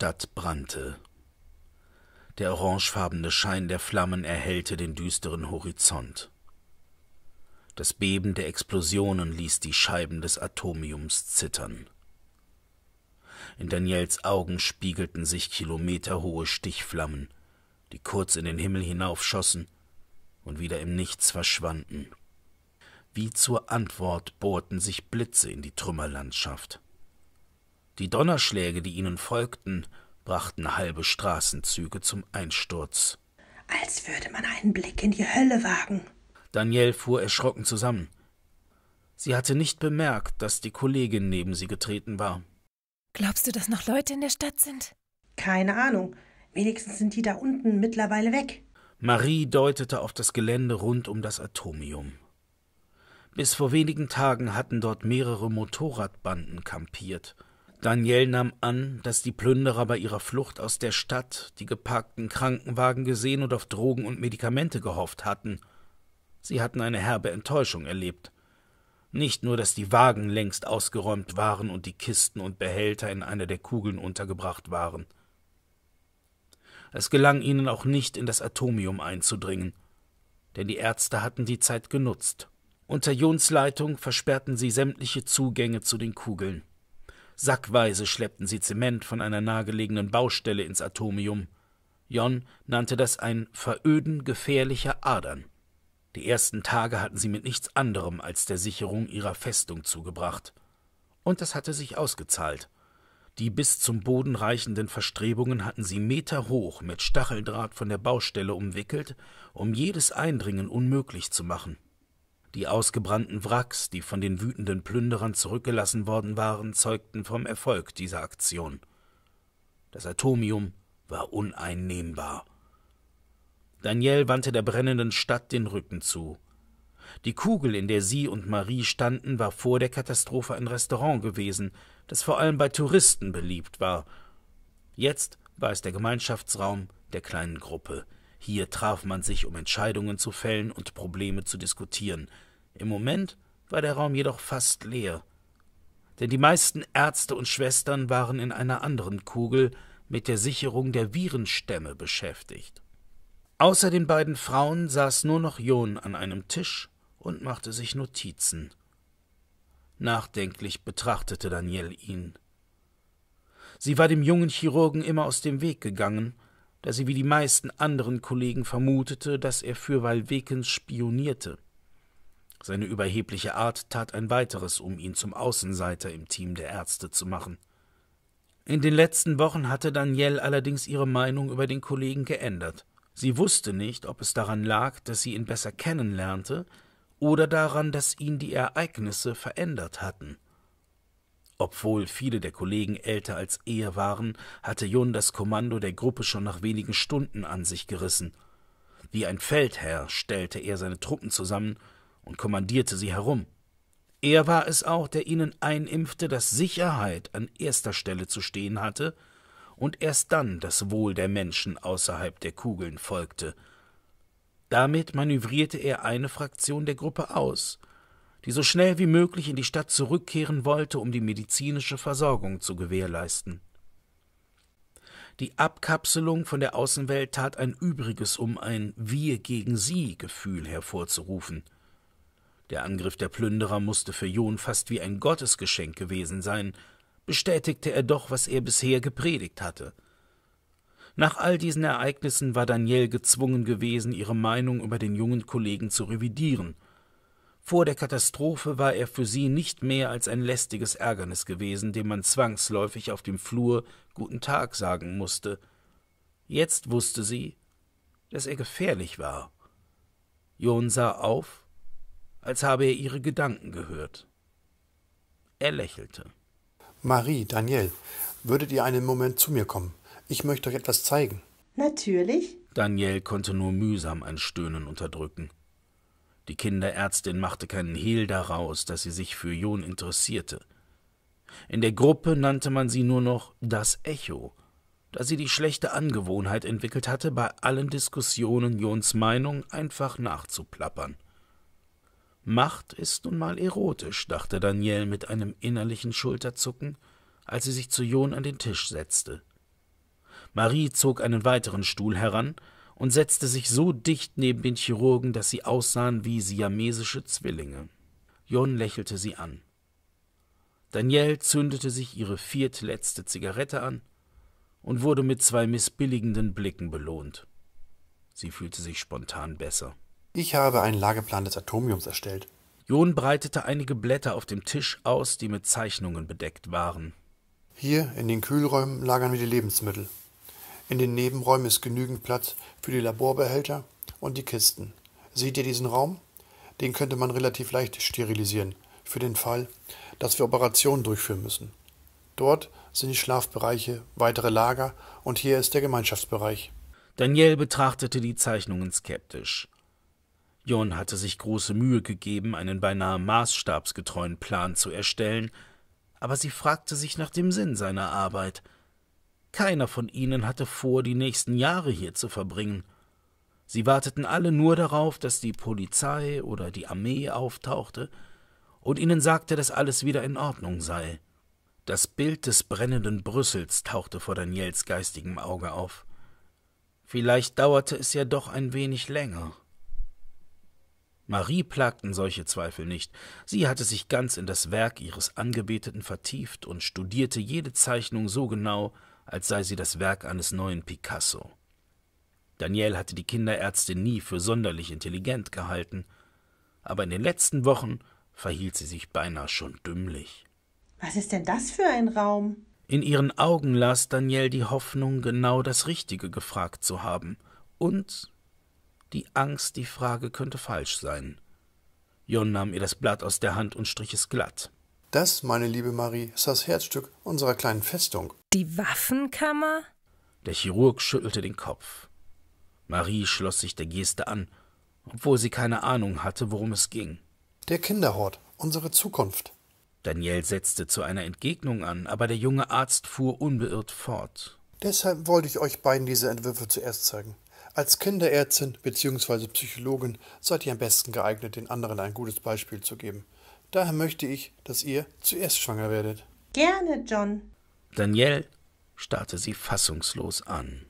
Stadt brannte. Der orangefarbene Schein der Flammen erhellte den düsteren Horizont. Das Beben der Explosionen ließ die Scheiben des Atomiums zittern. In Daniels Augen spiegelten sich kilometerhohe Stichflammen, die kurz in den Himmel hinaufschossen und wieder im Nichts verschwanden. Wie zur Antwort bohrten sich Blitze in die Trümmerlandschaft. Die Donnerschläge, die ihnen folgten, brachten halbe Straßenzüge zum Einsturz. Als würde man einen Blick in die Hölle wagen. Danielle fuhr erschrocken zusammen. Sie hatte nicht bemerkt, dass die Kollegin neben sie getreten war. Glaubst du, dass noch Leute in der Stadt sind? Keine Ahnung. Wenigstens sind die da unten mittlerweile weg. Marie deutete auf das Gelände rund um das Atomium. Bis vor wenigen Tagen hatten dort mehrere Motorradbanden kampiert Daniel nahm an, dass die Plünderer bei ihrer Flucht aus der Stadt die geparkten Krankenwagen gesehen und auf Drogen und Medikamente gehofft hatten. Sie hatten eine herbe Enttäuschung erlebt. Nicht nur, dass die Wagen längst ausgeräumt waren und die Kisten und Behälter in einer der Kugeln untergebracht waren. Es gelang ihnen auch nicht, in das Atomium einzudringen, denn die Ärzte hatten die Zeit genutzt. Unter Jons Leitung versperrten sie sämtliche Zugänge zu den Kugeln. Sackweise schleppten sie Zement von einer nahegelegenen Baustelle ins Atomium. Jon nannte das ein Veröden gefährlicher Adern. Die ersten Tage hatten sie mit nichts anderem als der Sicherung ihrer Festung zugebracht. Und das hatte sich ausgezahlt. Die bis zum Boden reichenden Verstrebungen hatten sie meterhoch mit Stacheldraht von der Baustelle umwickelt, um jedes Eindringen unmöglich zu machen. Die ausgebrannten Wracks, die von den wütenden Plünderern zurückgelassen worden waren, zeugten vom Erfolg dieser Aktion. Das Atomium war uneinnehmbar. Daniel wandte der brennenden Stadt den Rücken zu. Die Kugel, in der sie und Marie standen, war vor der Katastrophe ein Restaurant gewesen, das vor allem bei Touristen beliebt war. Jetzt war es der Gemeinschaftsraum der kleinen Gruppe, hier traf man sich, um Entscheidungen zu fällen und Probleme zu diskutieren. Im Moment war der Raum jedoch fast leer. Denn die meisten Ärzte und Schwestern waren in einer anderen Kugel mit der Sicherung der Virenstämme beschäftigt. Außer den beiden Frauen saß nur noch John an einem Tisch und machte sich Notizen. Nachdenklich betrachtete Daniel ihn. Sie war dem jungen Chirurgen immer aus dem Weg gegangen, da sie wie die meisten anderen Kollegen vermutete, dass er für Valvekens spionierte. Seine überhebliche Art tat ein weiteres, um ihn zum Außenseiter im Team der Ärzte zu machen. In den letzten Wochen hatte Danielle allerdings ihre Meinung über den Kollegen geändert. Sie wusste nicht, ob es daran lag, dass sie ihn besser kennenlernte, oder daran, dass ihn die Ereignisse verändert hatten. Obwohl viele der Kollegen älter als er waren, hatte Jun das Kommando der Gruppe schon nach wenigen Stunden an sich gerissen. Wie ein Feldherr stellte er seine Truppen zusammen und kommandierte sie herum. Er war es auch, der ihnen einimpfte, dass Sicherheit an erster Stelle zu stehen hatte und erst dann das Wohl der Menschen außerhalb der Kugeln folgte. Damit manövrierte er eine Fraktion der Gruppe aus – die so schnell wie möglich in die Stadt zurückkehren wollte, um die medizinische Versorgung zu gewährleisten. Die Abkapselung von der Außenwelt tat ein Übriges, um ein Wir gegen sie Gefühl hervorzurufen. Der Angriff der Plünderer musste für John fast wie ein Gottesgeschenk gewesen sein, bestätigte er doch, was er bisher gepredigt hatte. Nach all diesen Ereignissen war Danielle gezwungen gewesen, ihre Meinung über den jungen Kollegen zu revidieren – vor der Katastrophe war er für sie nicht mehr als ein lästiges Ärgernis gewesen, dem man zwangsläufig auf dem Flur Guten Tag sagen musste. Jetzt wusste sie, dass er gefährlich war. John sah auf, als habe er ihre Gedanken gehört. Er lächelte. Marie, Daniel, würdet ihr einen Moment zu mir kommen? Ich möchte euch etwas zeigen. Natürlich. Daniel konnte nur mühsam ein Stöhnen unterdrücken. Die Kinderärztin machte keinen Hehl daraus, dass sie sich für Jon interessierte. In der Gruppe nannte man sie nur noch das Echo, da sie die schlechte Angewohnheit entwickelt hatte, bei allen Diskussionen Jons Meinung einfach nachzuplappern. Macht ist nun mal erotisch, dachte Daniel mit einem innerlichen Schulterzucken, als sie sich zu Jon an den Tisch setzte. Marie zog einen weiteren Stuhl heran, und setzte sich so dicht neben den Chirurgen, dass sie aussahen wie siamesische Zwillinge. John lächelte sie an. Danielle zündete sich ihre viertletzte Zigarette an und wurde mit zwei missbilligenden Blicken belohnt. Sie fühlte sich spontan besser. Ich habe einen Lageplan des Atomiums erstellt. John breitete einige Blätter auf dem Tisch aus, die mit Zeichnungen bedeckt waren. Hier in den Kühlräumen lagern wir die Lebensmittel. In den Nebenräumen ist genügend Platz für die Laborbehälter und die Kisten. Seht ihr diesen Raum? Den könnte man relativ leicht sterilisieren, für den Fall, dass wir Operationen durchführen müssen. Dort sind die Schlafbereiche, weitere Lager und hier ist der Gemeinschaftsbereich. Daniel betrachtete die Zeichnungen skeptisch. Jon hatte sich große Mühe gegeben, einen beinahe maßstabsgetreuen Plan zu erstellen, aber sie fragte sich nach dem Sinn seiner Arbeit. Keiner von ihnen hatte vor, die nächsten Jahre hier zu verbringen. Sie warteten alle nur darauf, dass die Polizei oder die Armee auftauchte und ihnen sagte, dass alles wieder in Ordnung sei. Das Bild des brennenden Brüssels tauchte vor Daniels geistigem Auge auf. Vielleicht dauerte es ja doch ein wenig länger. Marie plagten solche Zweifel nicht. Sie hatte sich ganz in das Werk ihres Angebeteten vertieft und studierte jede Zeichnung so genau, als sei sie das Werk eines neuen Picasso. Daniel hatte die Kinderärztin nie für sonderlich intelligent gehalten, aber in den letzten Wochen verhielt sie sich beinahe schon dümmlich. Was ist denn das für ein Raum? In ihren Augen las Daniel die Hoffnung, genau das Richtige gefragt zu haben und die Angst, die Frage könnte falsch sein. Jon nahm ihr das Blatt aus der Hand und strich es glatt. Das, meine liebe Marie, ist das Herzstück unserer kleinen Festung. Die Waffenkammer? Der Chirurg schüttelte den Kopf. Marie schloss sich der Geste an, obwohl sie keine Ahnung hatte, worum es ging. Der Kinderhort, unsere Zukunft. Daniel setzte zu einer Entgegnung an, aber der junge Arzt fuhr unbeirrt fort. Deshalb wollte ich euch beiden diese Entwürfe zuerst zeigen. Als Kinderärztin bzw. Psychologin seid ihr am besten geeignet, den anderen ein gutes Beispiel zu geben. Daher möchte ich, dass ihr zuerst schwanger werdet. Gerne, John. Daniel starrte sie fassungslos an.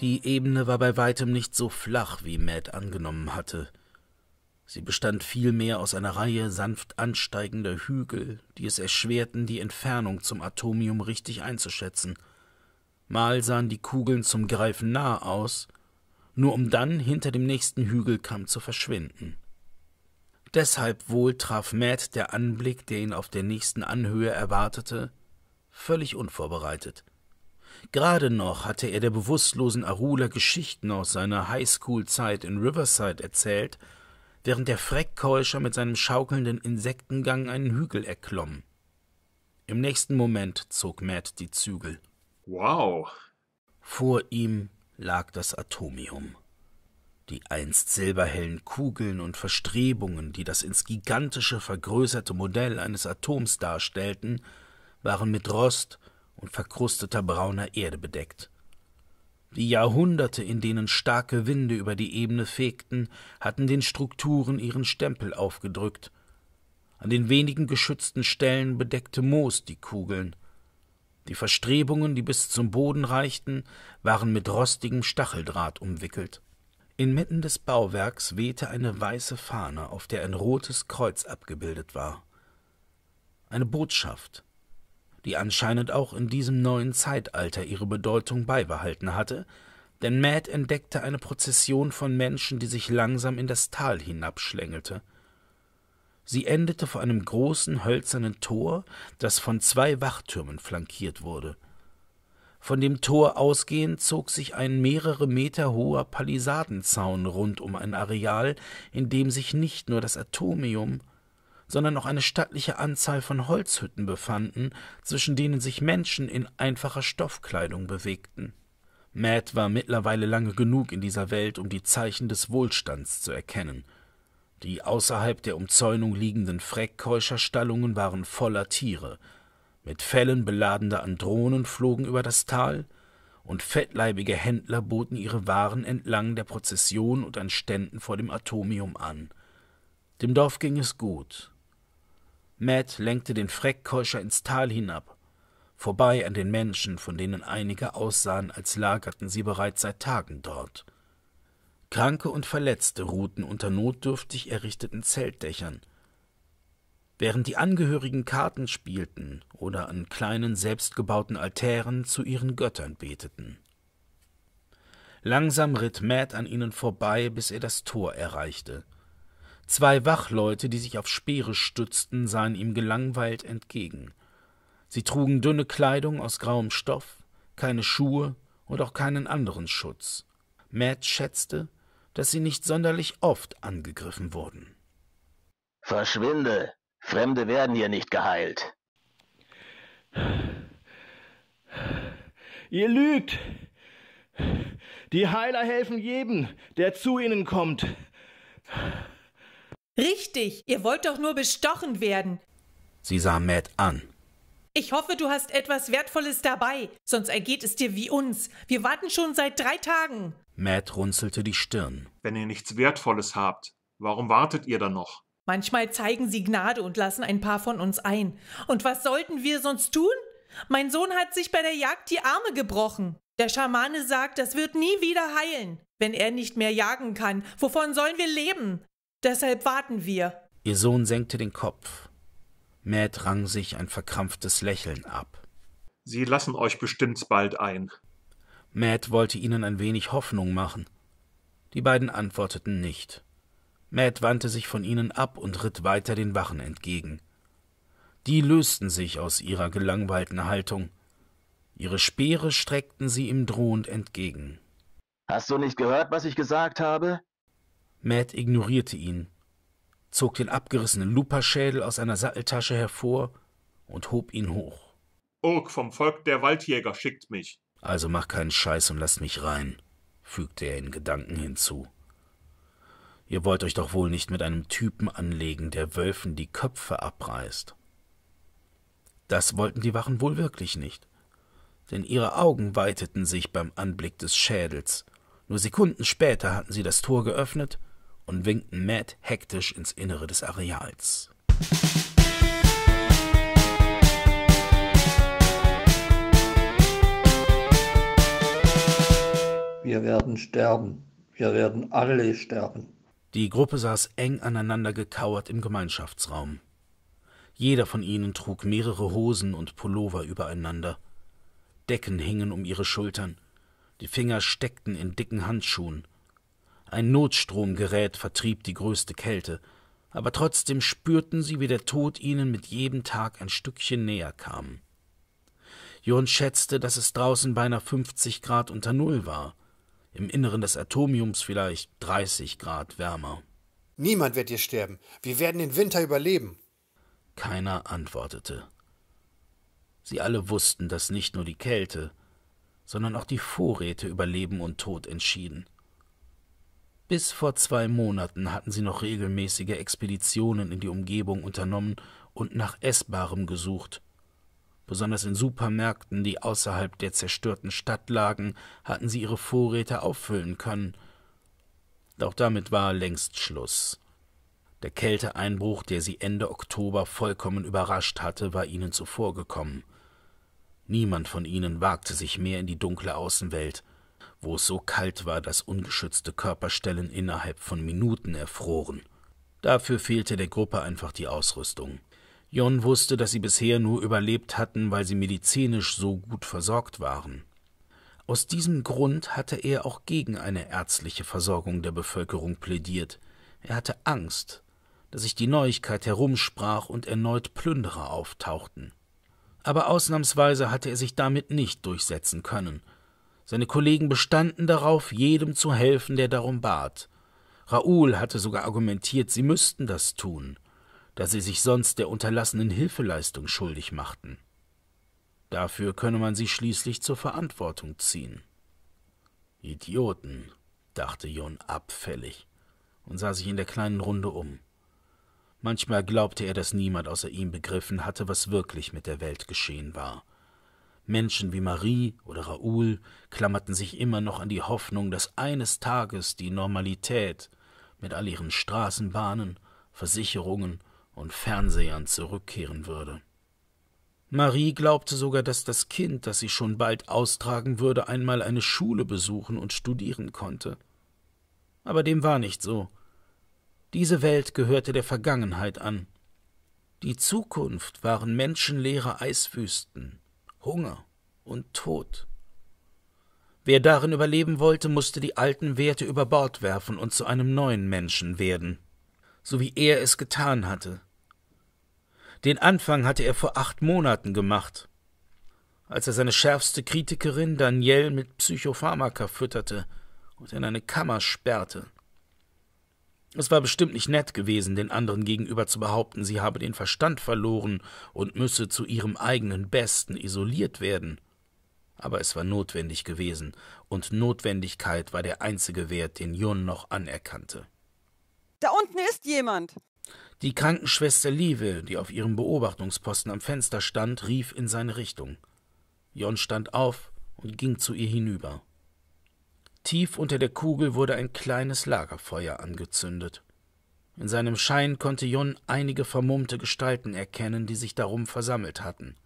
Die Ebene war bei weitem nicht so flach, wie Matt angenommen hatte. Sie bestand vielmehr aus einer Reihe sanft ansteigender Hügel, die es erschwerten, die Entfernung zum Atomium richtig einzuschätzen – mal sahen die Kugeln zum Greifen nah aus, nur um dann hinter dem nächsten Hügelkamm zu verschwinden. Deshalb wohl traf Matt der Anblick, der ihn auf der nächsten Anhöhe erwartete, völlig unvorbereitet. Gerade noch hatte er der bewusstlosen Arula Geschichten aus seiner Highschool-Zeit in Riverside erzählt, während der Freckkeuscher mit seinem schaukelnden Insektengang einen Hügel erklomm. Im nächsten Moment zog Matt die Zügel. Wow. Vor ihm lag das Atomium. Die einst silberhellen Kugeln und Verstrebungen, die das ins gigantische vergrößerte Modell eines Atoms darstellten, waren mit Rost und verkrusteter brauner Erde bedeckt. Die Jahrhunderte, in denen starke Winde über die Ebene fegten, hatten den Strukturen ihren Stempel aufgedrückt. An den wenigen geschützten Stellen bedeckte Moos die Kugeln, die Verstrebungen, die bis zum Boden reichten, waren mit rostigem Stacheldraht umwickelt. Inmitten des Bauwerks wehte eine weiße Fahne, auf der ein rotes Kreuz abgebildet war. Eine Botschaft, die anscheinend auch in diesem neuen Zeitalter ihre Bedeutung beibehalten hatte, denn Matt entdeckte eine Prozession von Menschen, die sich langsam in das Tal hinabschlängelte. Sie endete vor einem großen hölzernen Tor, das von zwei Wachtürmen flankiert wurde. Von dem Tor ausgehend zog sich ein mehrere Meter hoher Palisadenzaun rund um ein Areal, in dem sich nicht nur das Atomium, sondern auch eine stattliche Anzahl von Holzhütten befanden, zwischen denen sich Menschen in einfacher Stoffkleidung bewegten. Matt war mittlerweile lange genug in dieser Welt, um die Zeichen des Wohlstands zu erkennen – die außerhalb der Umzäunung liegenden Freckkeuschers-Stallungen waren voller Tiere. Mit Fellen beladene Andronen flogen über das Tal, und fettleibige Händler boten ihre Waren entlang der Prozession und an Ständen vor dem Atomium an. Dem Dorf ging es gut. Matt lenkte den Freckkeucher ins Tal hinab, vorbei an den Menschen, von denen einige aussahen, als lagerten sie bereits seit Tagen dort. Kranke und Verletzte ruhten unter notdürftig errichteten Zeltdächern. Während die Angehörigen Karten spielten oder an kleinen selbstgebauten Altären zu ihren Göttern beteten. Langsam ritt Matt an ihnen vorbei, bis er das Tor erreichte. Zwei Wachleute, die sich auf Speere stützten, sahen ihm gelangweilt entgegen. Sie trugen dünne Kleidung aus grauem Stoff, keine Schuhe und auch keinen anderen Schutz. Matt schätzte, dass sie nicht sonderlich oft angegriffen wurden. Verschwinde! Fremde werden hier nicht geheilt. Ihr lügt! Die Heiler helfen jedem, der zu ihnen kommt. Richtig, ihr wollt doch nur bestochen werden. Sie sah Matt an. Ich hoffe, du hast etwas Wertvolles dabei, sonst ergeht es dir wie uns. Wir warten schon seit drei Tagen. Matt runzelte die Stirn. Wenn ihr nichts Wertvolles habt, warum wartet ihr dann noch? Manchmal zeigen sie Gnade und lassen ein paar von uns ein. Und was sollten wir sonst tun? Mein Sohn hat sich bei der Jagd die Arme gebrochen. Der Schamane sagt, das wird nie wieder heilen. Wenn er nicht mehr jagen kann, wovon sollen wir leben? Deshalb warten wir. Ihr Sohn senkte den Kopf. Matt rang sich ein verkrampftes Lächeln ab. Sie lassen euch bestimmt bald ein. Matt wollte ihnen ein wenig Hoffnung machen. Die beiden antworteten nicht. Matt wandte sich von ihnen ab und ritt weiter den Wachen entgegen. Die lösten sich aus ihrer gelangweilten Haltung. Ihre Speere streckten sie ihm drohend entgegen. Hast du nicht gehört, was ich gesagt habe? Matt ignorierte ihn, zog den abgerissenen Luperschädel aus einer Satteltasche hervor und hob ihn hoch. Urk vom Volk der Waldjäger schickt mich. Also mach keinen Scheiß und lasst mich rein, fügte er in Gedanken hinzu. Ihr wollt euch doch wohl nicht mit einem Typen anlegen, der Wölfen die Köpfe abreißt. Das wollten die Wachen wohl wirklich nicht, denn ihre Augen weiteten sich beim Anblick des Schädels. Nur Sekunden später hatten sie das Tor geöffnet und winkten Matt hektisch ins Innere des Areals. Wir werden sterben. Wir werden alle sterben. Die Gruppe saß eng aneinander gekauert im Gemeinschaftsraum. Jeder von ihnen trug mehrere Hosen und Pullover übereinander. Decken hingen um ihre Schultern. Die Finger steckten in dicken Handschuhen. Ein Notstromgerät vertrieb die größte Kälte, aber trotzdem spürten sie, wie der Tod ihnen mit jedem Tag ein Stückchen näher kam. Jon schätzte, dass es draußen beinahe 50 Grad unter Null war im Inneren des Atomiums vielleicht 30 Grad wärmer. Niemand wird hier sterben. Wir werden den Winter überleben. Keiner antwortete. Sie alle wussten, dass nicht nur die Kälte, sondern auch die Vorräte über Leben und Tod entschieden. Bis vor zwei Monaten hatten sie noch regelmäßige Expeditionen in die Umgebung unternommen und nach Essbarem gesucht. Besonders in Supermärkten, die außerhalb der zerstörten Stadt lagen, hatten sie ihre Vorräte auffüllen können. Doch damit war längst Schluss. Der Kälteeinbruch, der sie Ende Oktober vollkommen überrascht hatte, war ihnen zuvorgekommen. Niemand von ihnen wagte sich mehr in die dunkle Außenwelt, wo es so kalt war, dass ungeschützte Körperstellen innerhalb von Minuten erfroren. Dafür fehlte der Gruppe einfach die Ausrüstung. Jon wusste, dass sie bisher nur überlebt hatten, weil sie medizinisch so gut versorgt waren. Aus diesem Grund hatte er auch gegen eine ärztliche Versorgung der Bevölkerung plädiert. Er hatte Angst, dass sich die Neuigkeit herumsprach und erneut Plünderer auftauchten. Aber ausnahmsweise hatte er sich damit nicht durchsetzen können. Seine Kollegen bestanden darauf, jedem zu helfen, der darum bat. Raoul hatte sogar argumentiert, sie müssten das tun da sie sich sonst der unterlassenen Hilfeleistung schuldig machten. Dafür könne man sie schließlich zur Verantwortung ziehen. Idioten, dachte Jon abfällig und sah sich in der kleinen Runde um. Manchmal glaubte er, dass niemand außer ihm begriffen hatte, was wirklich mit der Welt geschehen war. Menschen wie Marie oder Raoul klammerten sich immer noch an die Hoffnung, dass eines Tages die Normalität mit all ihren Straßenbahnen, Versicherungen und Fernsehern zurückkehren würde. Marie glaubte sogar, dass das Kind, das sie schon bald austragen würde, einmal eine Schule besuchen und studieren konnte. Aber dem war nicht so. Diese Welt gehörte der Vergangenheit an. Die Zukunft waren menschenleere Eiswüsten, Hunger und Tod. Wer darin überleben wollte, musste die alten Werte über Bord werfen und zu einem neuen Menschen werden, so wie er es getan hatte, den Anfang hatte er vor acht Monaten gemacht, als er seine schärfste Kritikerin Danielle mit Psychopharmaka fütterte und in eine Kammer sperrte. Es war bestimmt nicht nett gewesen, den anderen gegenüber zu behaupten, sie habe den Verstand verloren und müsse zu ihrem eigenen Besten isoliert werden. Aber es war notwendig gewesen, und Notwendigkeit war der einzige Wert, den Jun noch anerkannte. Da unten ist jemand. Die Krankenschwester Lieve, die auf ihrem Beobachtungsposten am Fenster stand, rief in seine Richtung. Jon stand auf und ging zu ihr hinüber. Tief unter der Kugel wurde ein kleines Lagerfeuer angezündet. In seinem Schein konnte Jon einige vermummte Gestalten erkennen, die sich darum versammelt hatten.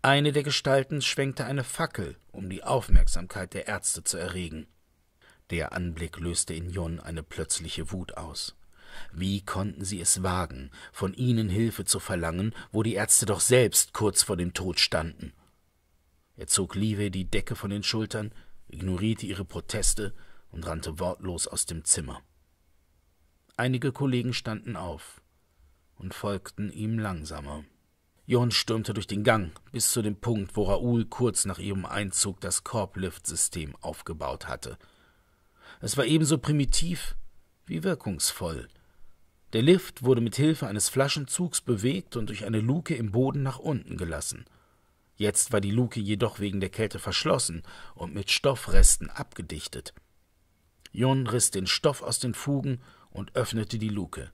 Eine der Gestalten schwenkte eine Fackel, um die Aufmerksamkeit der Ärzte zu erregen. Der Anblick löste in Jon eine plötzliche Wut aus. Wie konnten sie es wagen, von ihnen Hilfe zu verlangen, wo die Ärzte doch selbst kurz vor dem Tod standen? Er zog Live die Decke von den Schultern, ignorierte ihre Proteste und rannte wortlos aus dem Zimmer. Einige Kollegen standen auf und folgten ihm langsamer. Jon stürmte durch den Gang bis zu dem Punkt, wo Raoul kurz nach ihrem Einzug das Korblift-System aufgebaut hatte. Es war ebenso primitiv wie wirkungsvoll. Der Lift wurde mit Hilfe eines Flaschenzugs bewegt und durch eine Luke im Boden nach unten gelassen. Jetzt war die Luke jedoch wegen der Kälte verschlossen und mit Stoffresten abgedichtet. Jon riss den Stoff aus den Fugen und öffnete die Luke.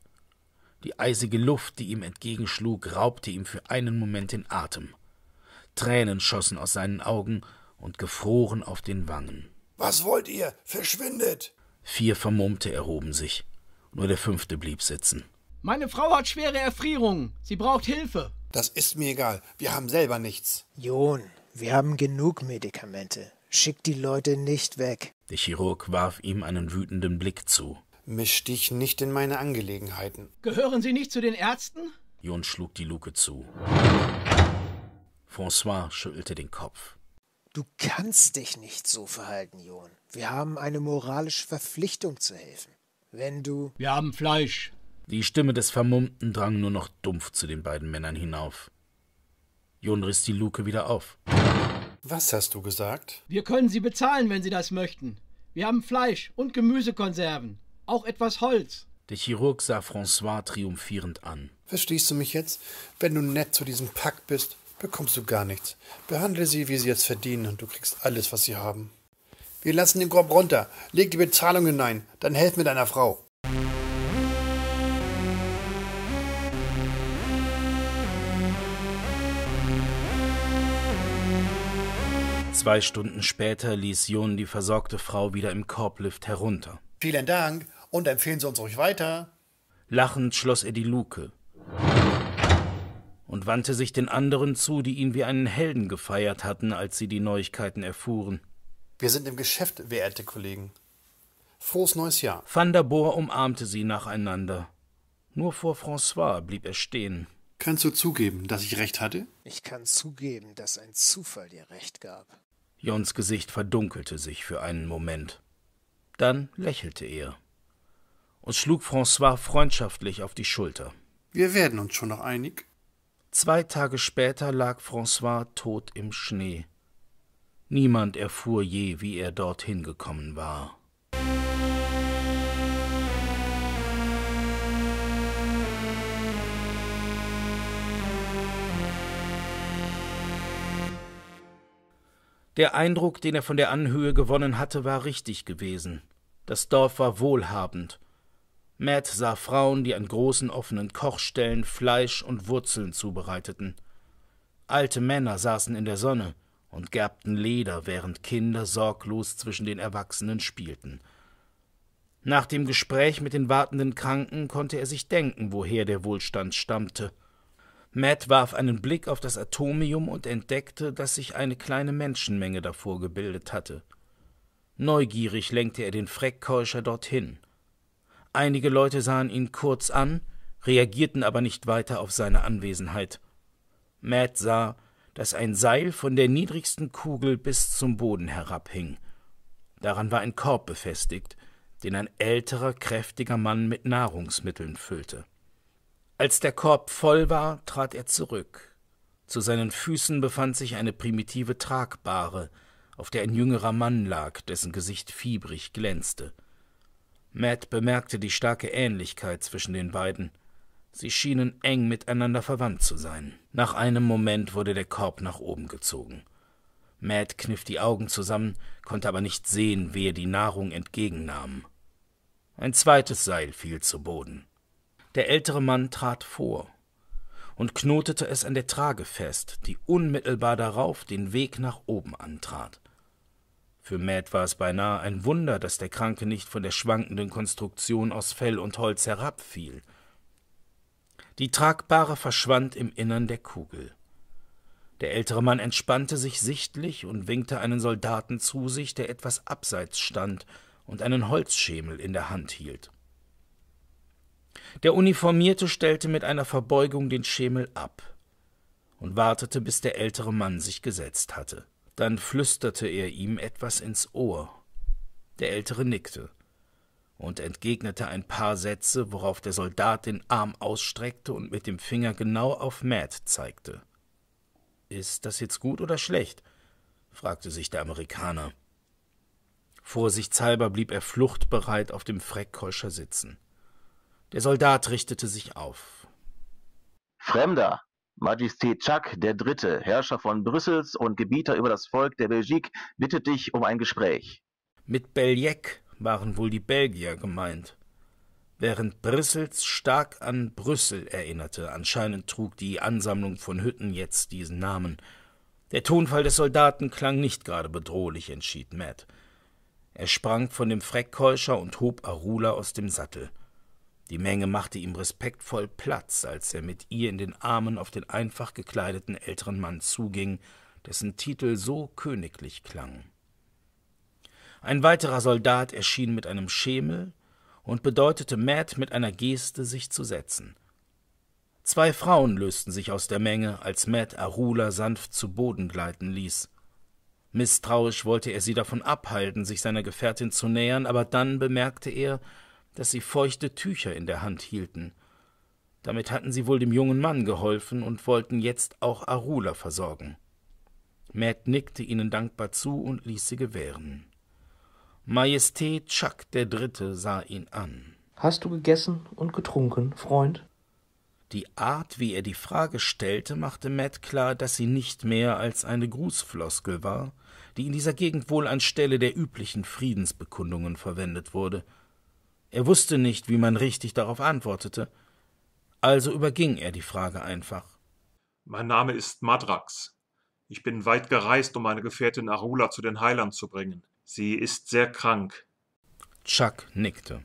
Die eisige Luft, die ihm entgegenschlug, raubte ihm für einen Moment den Atem. Tränen schossen aus seinen Augen und gefroren auf den Wangen. Was wollt ihr? Verschwindet! Vier Vermummte erhoben sich. Nur der fünfte blieb sitzen. Meine Frau hat schwere Erfrierungen. Sie braucht Hilfe. Das ist mir egal. Wir haben selber nichts. John, wir haben genug Medikamente. Schick die Leute nicht weg. Der Chirurg warf ihm einen wütenden Blick zu. Misch dich nicht in meine Angelegenheiten. Gehören Sie nicht zu den Ärzten? John schlug die Luke zu. François schüttelte den Kopf. Du kannst dich nicht so verhalten, John. Wir haben eine moralische Verpflichtung zu helfen wenn du. Wir haben Fleisch. Die Stimme des Vermummten drang nur noch dumpf zu den beiden Männern hinauf. Jon riss die Luke wieder auf. Was hast du gesagt? Wir können sie bezahlen, wenn sie das möchten. Wir haben Fleisch und Gemüsekonserven, auch etwas Holz. Der Chirurg sah François triumphierend an. Verstehst du mich jetzt? Wenn du nett zu diesem Pack bist, bekommst du gar nichts. Behandle sie, wie sie es verdienen, und du kriegst alles, was sie haben. Wir lassen den Korb runter. Leg die Bezahlung hinein. Dann helf mir deiner Frau. Zwei Stunden später ließ Jon die versorgte Frau wieder im Korblift herunter. Vielen Dank und empfehlen Sie uns ruhig weiter. Lachend schloss er die Luke und wandte sich den anderen zu, die ihn wie einen Helden gefeiert hatten, als sie die Neuigkeiten erfuhren. Wir sind im Geschäft, verehrte Kollegen. Frohes neues Jahr. Van der Boer umarmte sie nacheinander. Nur vor François blieb er stehen. Kannst du zugeben, dass ich recht hatte? Ich kann zugeben, dass ein Zufall dir recht gab. Jons Gesicht verdunkelte sich für einen Moment. Dann lächelte er und schlug François freundschaftlich auf die Schulter. Wir werden uns schon noch einig. Zwei Tage später lag François tot im Schnee. Niemand erfuhr je, wie er dorthin gekommen war. Der Eindruck, den er von der Anhöhe gewonnen hatte, war richtig gewesen. Das Dorf war wohlhabend. Matt sah Frauen, die an großen offenen Kochstellen Fleisch und Wurzeln zubereiteten. Alte Männer saßen in der Sonne und gerbten Leder, während Kinder sorglos zwischen den Erwachsenen spielten. Nach dem Gespräch mit den wartenden Kranken konnte er sich denken, woher der Wohlstand stammte. Matt warf einen Blick auf das Atomium und entdeckte, dass sich eine kleine Menschenmenge davor gebildet hatte. Neugierig lenkte er den Freckkeuscher dorthin. Einige Leute sahen ihn kurz an, reagierten aber nicht weiter auf seine Anwesenheit. Matt sah, dass ein Seil von der niedrigsten Kugel bis zum Boden herabhing. Daran war ein Korb befestigt, den ein älterer, kräftiger Mann mit Nahrungsmitteln füllte. Als der Korb voll war, trat er zurück. Zu seinen Füßen befand sich eine primitive Tragbare, auf der ein jüngerer Mann lag, dessen Gesicht fiebrig glänzte. Matt bemerkte die starke Ähnlichkeit zwischen den beiden – Sie schienen eng miteinander verwandt zu sein. Nach einem Moment wurde der Korb nach oben gezogen. Matt kniff die Augen zusammen, konnte aber nicht sehen, wer die Nahrung entgegennahm. Ein zweites Seil fiel zu Boden. Der ältere Mann trat vor und knotete es an der Trage fest, die unmittelbar darauf den Weg nach oben antrat. Für Matt war es beinahe ein Wunder, dass der Kranke nicht von der schwankenden Konstruktion aus Fell und Holz herabfiel – die Tragbare verschwand im Innern der Kugel. Der ältere Mann entspannte sich sichtlich und winkte einen Soldaten zu sich, der etwas abseits stand und einen Holzschemel in der Hand hielt. Der Uniformierte stellte mit einer Verbeugung den Schemel ab und wartete, bis der ältere Mann sich gesetzt hatte. Dann flüsterte er ihm etwas ins Ohr. Der Ältere nickte und entgegnete ein paar Sätze, worauf der Soldat den Arm ausstreckte und mit dem Finger genau auf Matt zeigte. Ist das jetzt gut oder schlecht? fragte sich der Amerikaner. Vorsichtshalber blieb er fluchtbereit auf dem Freckkeuscher sitzen. Der Soldat richtete sich auf. Fremder, Majestät Chuck der Dritte, Herrscher von Brüssels und Gebieter über das Volk der Belgique, bittet dich um ein Gespräch. Mit Beljek waren wohl die Belgier gemeint. Während Brissels stark an Brüssel erinnerte, anscheinend trug die Ansammlung von Hütten jetzt diesen Namen. Der Tonfall des Soldaten klang nicht gerade bedrohlich, entschied Matt. Er sprang von dem Freckkäuscher und hob Arula aus dem Sattel. Die Menge machte ihm respektvoll Platz, als er mit ihr in den Armen auf den einfach gekleideten älteren Mann zuging, dessen Titel so königlich klang. Ein weiterer Soldat erschien mit einem Schemel und bedeutete Matt mit einer Geste, sich zu setzen. Zwei Frauen lösten sich aus der Menge, als Matt Arula sanft zu Boden gleiten ließ. Misstrauisch wollte er sie davon abhalten, sich seiner Gefährtin zu nähern, aber dann bemerkte er, dass sie feuchte Tücher in der Hand hielten. Damit hatten sie wohl dem jungen Mann geholfen und wollten jetzt auch Arula versorgen. Matt nickte ihnen dankbar zu und ließ sie gewähren. Majestät Chuck der Dritte sah ihn an. Hast du gegessen und getrunken, Freund? Die Art, wie er die Frage stellte, machte Matt klar, dass sie nicht mehr als eine Grußfloskel war, die in dieser Gegend wohl anstelle der üblichen Friedensbekundungen verwendet wurde. Er wusste nicht, wie man richtig darauf antwortete, also überging er die Frage einfach. Mein Name ist Madrax. Ich bin weit gereist, um meine Gefährtin Arula zu den Heilern zu bringen. Sie ist sehr krank. Chuck nickte.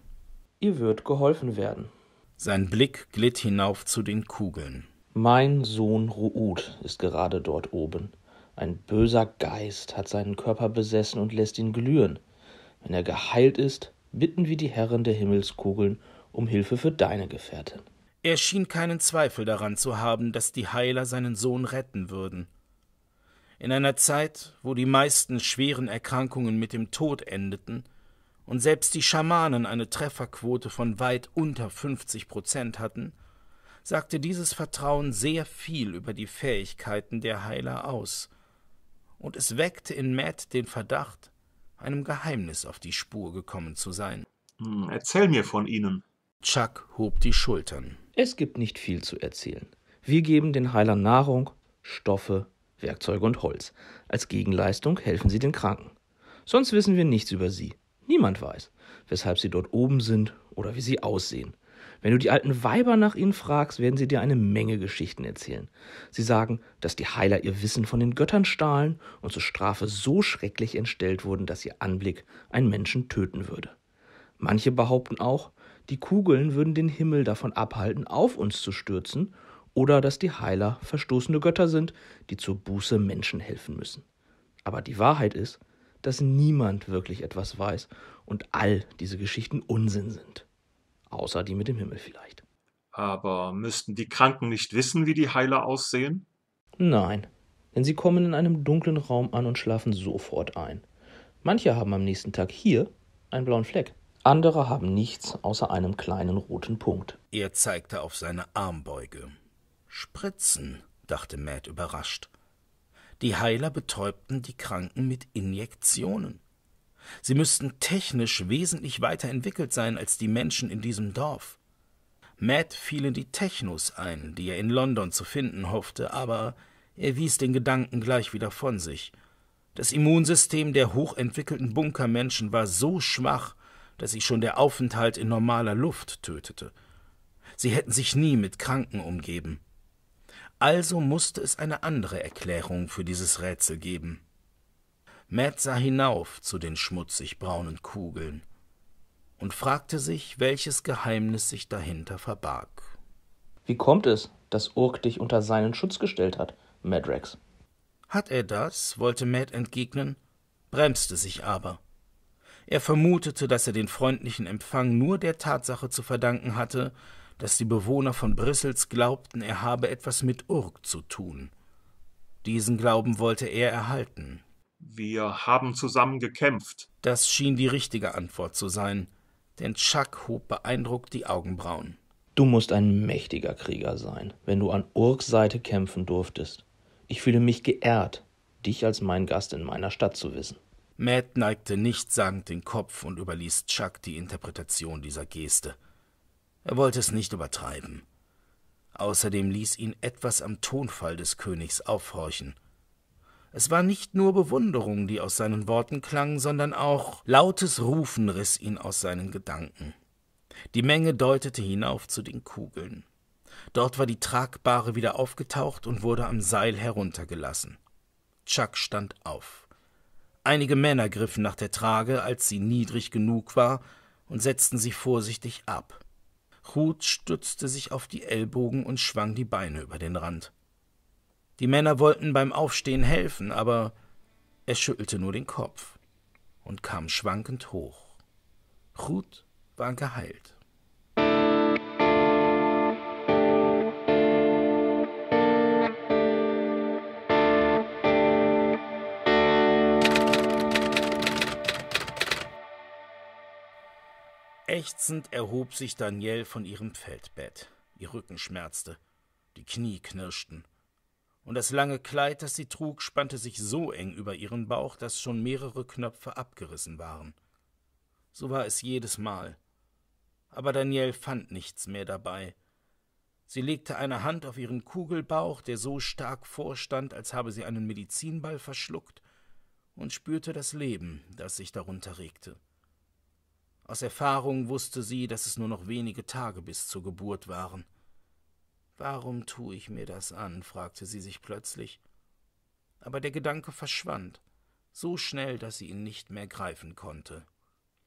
Ihr wird geholfen werden. Sein Blick glitt hinauf zu den Kugeln. Mein Sohn Ruud ist gerade dort oben. Ein böser Geist hat seinen Körper besessen und lässt ihn glühen. Wenn er geheilt ist, bitten wir die Herren der Himmelskugeln um Hilfe für deine Gefährtin. Er schien keinen Zweifel daran zu haben, dass die Heiler seinen Sohn retten würden in einer Zeit, wo die meisten schweren Erkrankungen mit dem Tod endeten und selbst die Schamanen eine Trefferquote von weit unter 50 Prozent hatten, sagte dieses Vertrauen sehr viel über die Fähigkeiten der Heiler aus, und es weckte in Matt den Verdacht, einem Geheimnis auf die Spur gekommen zu sein. Hm, erzähl mir von ihnen. Chuck hob die Schultern. Es gibt nicht viel zu erzählen. Wir geben den Heilern Nahrung, Stoffe Werkzeuge und Holz. Als Gegenleistung helfen sie den Kranken. Sonst wissen wir nichts über sie. Niemand weiß, weshalb sie dort oben sind oder wie sie aussehen. Wenn du die alten Weiber nach ihnen fragst, werden sie dir eine Menge Geschichten erzählen. Sie sagen, dass die Heiler ihr Wissen von den Göttern stahlen und zur Strafe so schrecklich entstellt wurden, dass ihr Anblick einen Menschen töten würde. Manche behaupten auch, die Kugeln würden den Himmel davon abhalten, auf uns zu stürzen oder dass die Heiler verstoßene Götter sind, die zur Buße Menschen helfen müssen. Aber die Wahrheit ist, dass niemand wirklich etwas weiß und all diese Geschichten Unsinn sind. Außer die mit dem Himmel vielleicht. Aber müssten die Kranken nicht wissen, wie die Heiler aussehen? Nein, denn sie kommen in einem dunklen Raum an und schlafen sofort ein. Manche haben am nächsten Tag hier einen blauen Fleck. Andere haben nichts außer einem kleinen roten Punkt. Er zeigte auf seine Armbeuge. Spritzen, dachte Matt überrascht. Die Heiler betäubten die Kranken mit Injektionen. Sie müssten technisch wesentlich weiter entwickelt sein als die Menschen in diesem Dorf. Matt fielen die Technos ein, die er in London zu finden hoffte, aber er wies den Gedanken gleich wieder von sich. Das Immunsystem der hochentwickelten Bunkermenschen war so schwach, dass sie schon der Aufenthalt in normaler Luft tötete. Sie hätten sich nie mit Kranken umgeben. Also musste es eine andere Erklärung für dieses Rätsel geben. Matt sah hinauf zu den schmutzig braunen Kugeln und fragte sich, welches Geheimnis sich dahinter verbarg. Wie kommt es, dass Urk dich unter seinen Schutz gestellt hat, Madrex? Hat er das? wollte Matt entgegnen, bremste sich aber. Er vermutete, dass er den freundlichen Empfang nur der Tatsache zu verdanken hatte, dass die Bewohner von Brüssels glaubten, er habe etwas mit Urk zu tun. Diesen Glauben wollte er erhalten. Wir haben zusammen gekämpft. Das schien die richtige Antwort zu sein, denn Chuck hob beeindruckt die Augenbrauen. Du musst ein mächtiger Krieger sein, wenn du an Urks Seite kämpfen durftest. Ich fühle mich geehrt, dich als mein Gast in meiner Stadt zu wissen. Matt neigte nichtssagend den Kopf und überließ Chuck die Interpretation dieser Geste. Er wollte es nicht übertreiben. Außerdem ließ ihn etwas am Tonfall des Königs aufhorchen. Es war nicht nur Bewunderung, die aus seinen Worten klang, sondern auch lautes Rufen riss ihn aus seinen Gedanken. Die Menge deutete hinauf zu den Kugeln. Dort war die Tragbare wieder aufgetaucht und wurde am Seil heruntergelassen. Chuck stand auf. Einige Männer griffen nach der Trage, als sie niedrig genug war, und setzten sie vorsichtig ab. Ruth stützte sich auf die Ellbogen und schwang die Beine über den Rand. Die Männer wollten beim Aufstehen helfen, aber er schüttelte nur den Kopf und kam schwankend hoch. Ruth war geheilt. Ächzend erhob sich Danielle von ihrem Feldbett. Ihr Rücken schmerzte, die Knie knirschten. Und das lange Kleid, das sie trug, spannte sich so eng über ihren Bauch, dass schon mehrere Knöpfe abgerissen waren. So war es jedes Mal. Aber Danielle fand nichts mehr dabei. Sie legte eine Hand auf ihren Kugelbauch, der so stark vorstand, als habe sie einen Medizinball verschluckt, und spürte das Leben, das sich darunter regte. Aus Erfahrung wusste sie, dass es nur noch wenige Tage bis zur Geburt waren. Warum tue ich mir das an? fragte sie sich plötzlich. Aber der Gedanke verschwand, so schnell, dass sie ihn nicht mehr greifen konnte.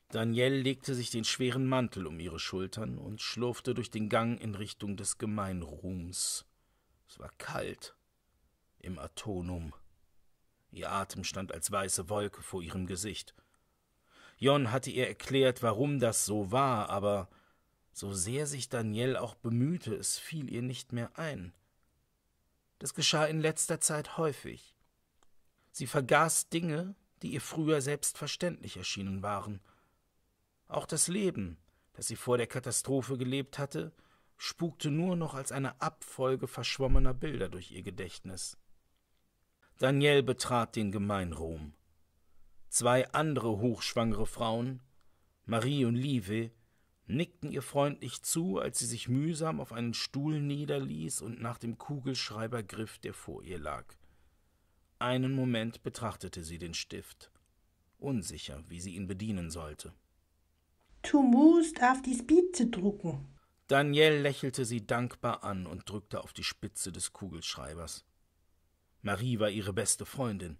Danielle legte sich den schweren Mantel um ihre Schultern und schlurfte durch den Gang in Richtung des Gemeinruhms. Es war kalt im Atonum. Ihr Atem stand als weiße Wolke vor ihrem Gesicht. Jon hatte ihr erklärt, warum das so war, aber so sehr sich Daniel auch bemühte, es fiel ihr nicht mehr ein. Das geschah in letzter Zeit häufig. Sie vergaß Dinge, die ihr früher selbstverständlich erschienen waren. Auch das Leben, das sie vor der Katastrophe gelebt hatte, spukte nur noch als eine Abfolge verschwommener Bilder durch ihr Gedächtnis. Daniel betrat den Gemeinruhm. Zwei andere hochschwangere Frauen, Marie und Live, nickten ihr freundlich zu, als sie sich mühsam auf einen Stuhl niederließ und nach dem Kugelschreiber griff, der vor ihr lag. Einen Moment betrachtete sie den Stift, unsicher, wie sie ihn bedienen sollte. Du musst auf die Spitze drucken. Daniel lächelte sie dankbar an und drückte auf die Spitze des Kugelschreibers. Marie war ihre beste Freundin.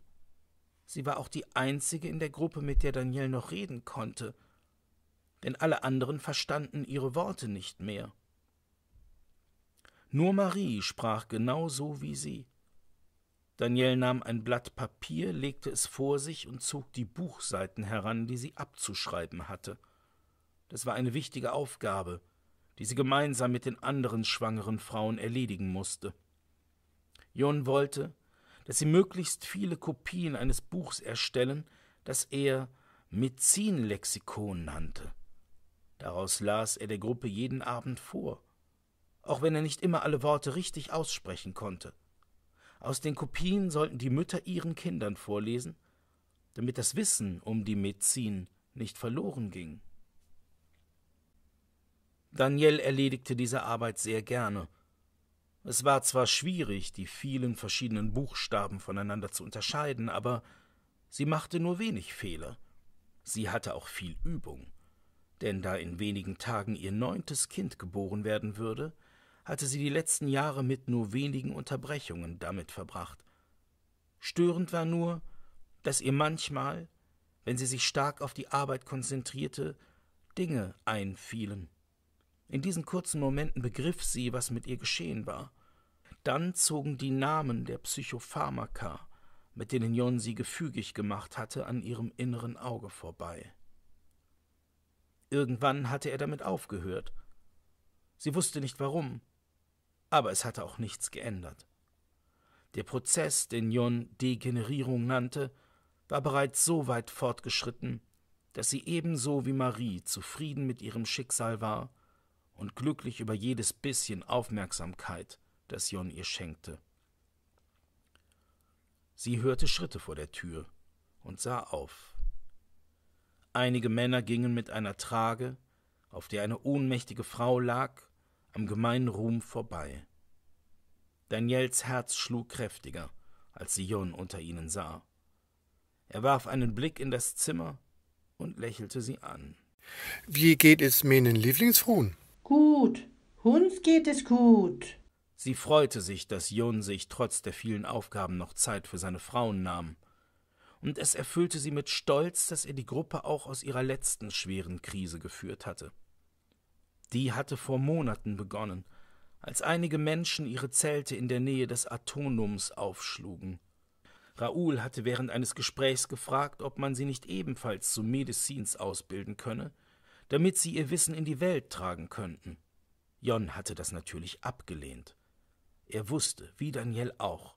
Sie war auch die einzige in der Gruppe, mit der Daniel noch reden konnte, denn alle anderen verstanden ihre Worte nicht mehr. Nur Marie sprach genau so wie sie. Daniel nahm ein Blatt Papier, legte es vor sich und zog die Buchseiten heran, die sie abzuschreiben hatte. Das war eine wichtige Aufgabe, die sie gemeinsam mit den anderen schwangeren Frauen erledigen musste. Jon wollte, dass sie möglichst viele Kopien eines Buchs erstellen, das er Mizinlexikon nannte. Daraus las er der Gruppe jeden Abend vor, auch wenn er nicht immer alle Worte richtig aussprechen konnte. Aus den Kopien sollten die Mütter ihren Kindern vorlesen, damit das Wissen um die Medizin nicht verloren ging. Daniel erledigte diese Arbeit sehr gerne, es war zwar schwierig, die vielen verschiedenen Buchstaben voneinander zu unterscheiden, aber sie machte nur wenig Fehler. Sie hatte auch viel Übung, denn da in wenigen Tagen ihr neuntes Kind geboren werden würde, hatte sie die letzten Jahre mit nur wenigen Unterbrechungen damit verbracht. Störend war nur, dass ihr manchmal, wenn sie sich stark auf die Arbeit konzentrierte, Dinge einfielen in diesen kurzen Momenten begriff sie, was mit ihr geschehen war. Dann zogen die Namen der Psychopharmaka, mit denen Jon sie gefügig gemacht hatte, an ihrem inneren Auge vorbei. Irgendwann hatte er damit aufgehört. Sie wusste nicht warum, aber es hatte auch nichts geändert. Der Prozess, den Jon Degenerierung nannte, war bereits so weit fortgeschritten, dass sie ebenso wie Marie zufrieden mit ihrem Schicksal war und glücklich über jedes bisschen Aufmerksamkeit, das Jon ihr schenkte. Sie hörte Schritte vor der Tür und sah auf. Einige Männer gingen mit einer Trage, auf der eine ohnmächtige Frau lag, am gemeinen Ruhm vorbei. Daniels Herz schlug kräftiger, als sie Jon unter ihnen sah. Er warf einen Blick in das Zimmer und lächelte sie an. Wie geht es meinen Lieblingsfruhen? Gut, uns geht es gut. Sie freute sich, dass Jun sich trotz der vielen Aufgaben noch Zeit für seine Frauen nahm. Und es erfüllte sie mit Stolz, dass er die Gruppe auch aus ihrer letzten schweren Krise geführt hatte. Die hatte vor Monaten begonnen, als einige Menschen ihre Zelte in der Nähe des Atonums aufschlugen. Raoul hatte während eines Gesprächs gefragt, ob man sie nicht ebenfalls zu Medizins ausbilden könne, damit sie ihr Wissen in die Welt tragen könnten. Jon hatte das natürlich abgelehnt. Er wusste, wie Daniel auch,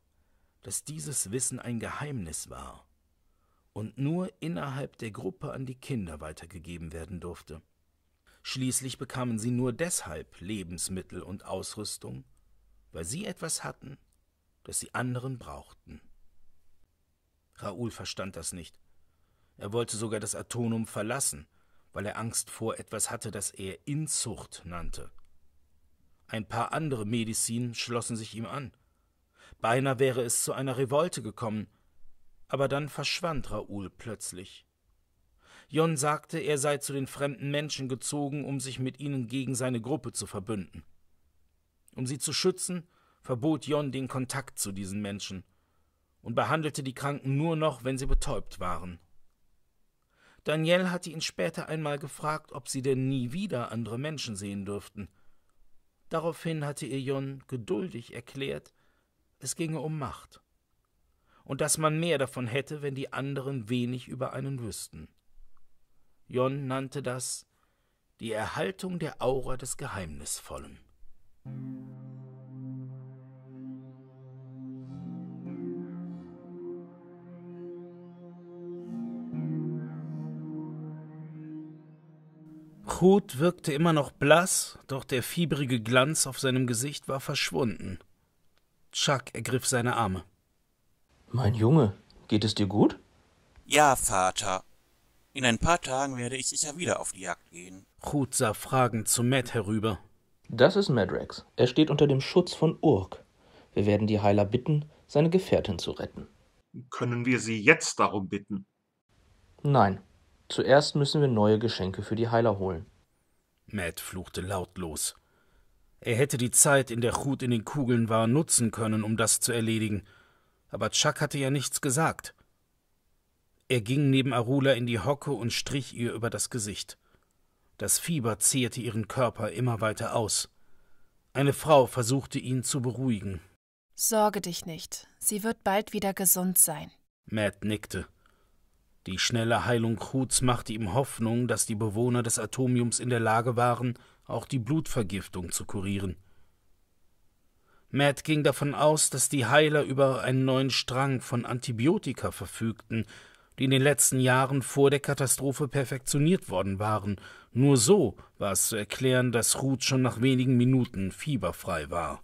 dass dieses Wissen ein Geheimnis war und nur innerhalb der Gruppe an die Kinder weitergegeben werden durfte. Schließlich bekamen sie nur deshalb Lebensmittel und Ausrüstung, weil sie etwas hatten, das sie anderen brauchten. Raoul verstand das nicht. Er wollte sogar das Atonum verlassen weil er Angst vor etwas hatte, das er Inzucht nannte. Ein paar andere Medizin schlossen sich ihm an. Beinahe wäre es zu einer Revolte gekommen, aber dann verschwand Raoul plötzlich. Jon sagte, er sei zu den fremden Menschen gezogen, um sich mit ihnen gegen seine Gruppe zu verbünden. Um sie zu schützen, verbot Jon den Kontakt zu diesen Menschen und behandelte die Kranken nur noch, wenn sie betäubt waren. Daniel hatte ihn später einmal gefragt, ob sie denn nie wieder andere Menschen sehen dürften. Daraufhin hatte ihr Jon geduldig erklärt, es ginge um Macht und dass man mehr davon hätte, wenn die anderen wenig über einen wüssten. Jon nannte das die Erhaltung der Aura des Geheimnisvollen. Hut wirkte immer noch blass, doch der fiebrige Glanz auf seinem Gesicht war verschwunden. Chuck ergriff seine Arme. Mein Junge, geht es dir gut? Ja, Vater. In ein paar Tagen werde ich sicher wieder auf die Jagd gehen. Hut sah fragend zu Matt herüber. Das ist Madrex. Er steht unter dem Schutz von Urk. Wir werden die Heiler bitten, seine Gefährtin zu retten. Können wir sie jetzt darum bitten? Nein. Zuerst müssen wir neue Geschenke für die Heiler holen. Matt fluchte lautlos. Er hätte die Zeit, in der Hut in den Kugeln war, nutzen können, um das zu erledigen, aber Chuck hatte ja nichts gesagt. Er ging neben Arula in die Hocke und strich ihr über das Gesicht. Das Fieber zehrte ihren Körper immer weiter aus. Eine Frau versuchte ihn zu beruhigen. Sorge dich nicht, sie wird bald wieder gesund sein. Matt nickte. Die schnelle Heilung Kruts machte ihm Hoffnung, dass die Bewohner des Atomiums in der Lage waren, auch die Blutvergiftung zu kurieren. Matt ging davon aus, dass die Heiler über einen neuen Strang von Antibiotika verfügten, die in den letzten Jahren vor der Katastrophe perfektioniert worden waren. Nur so war es zu erklären, dass Ruth schon nach wenigen Minuten fieberfrei war.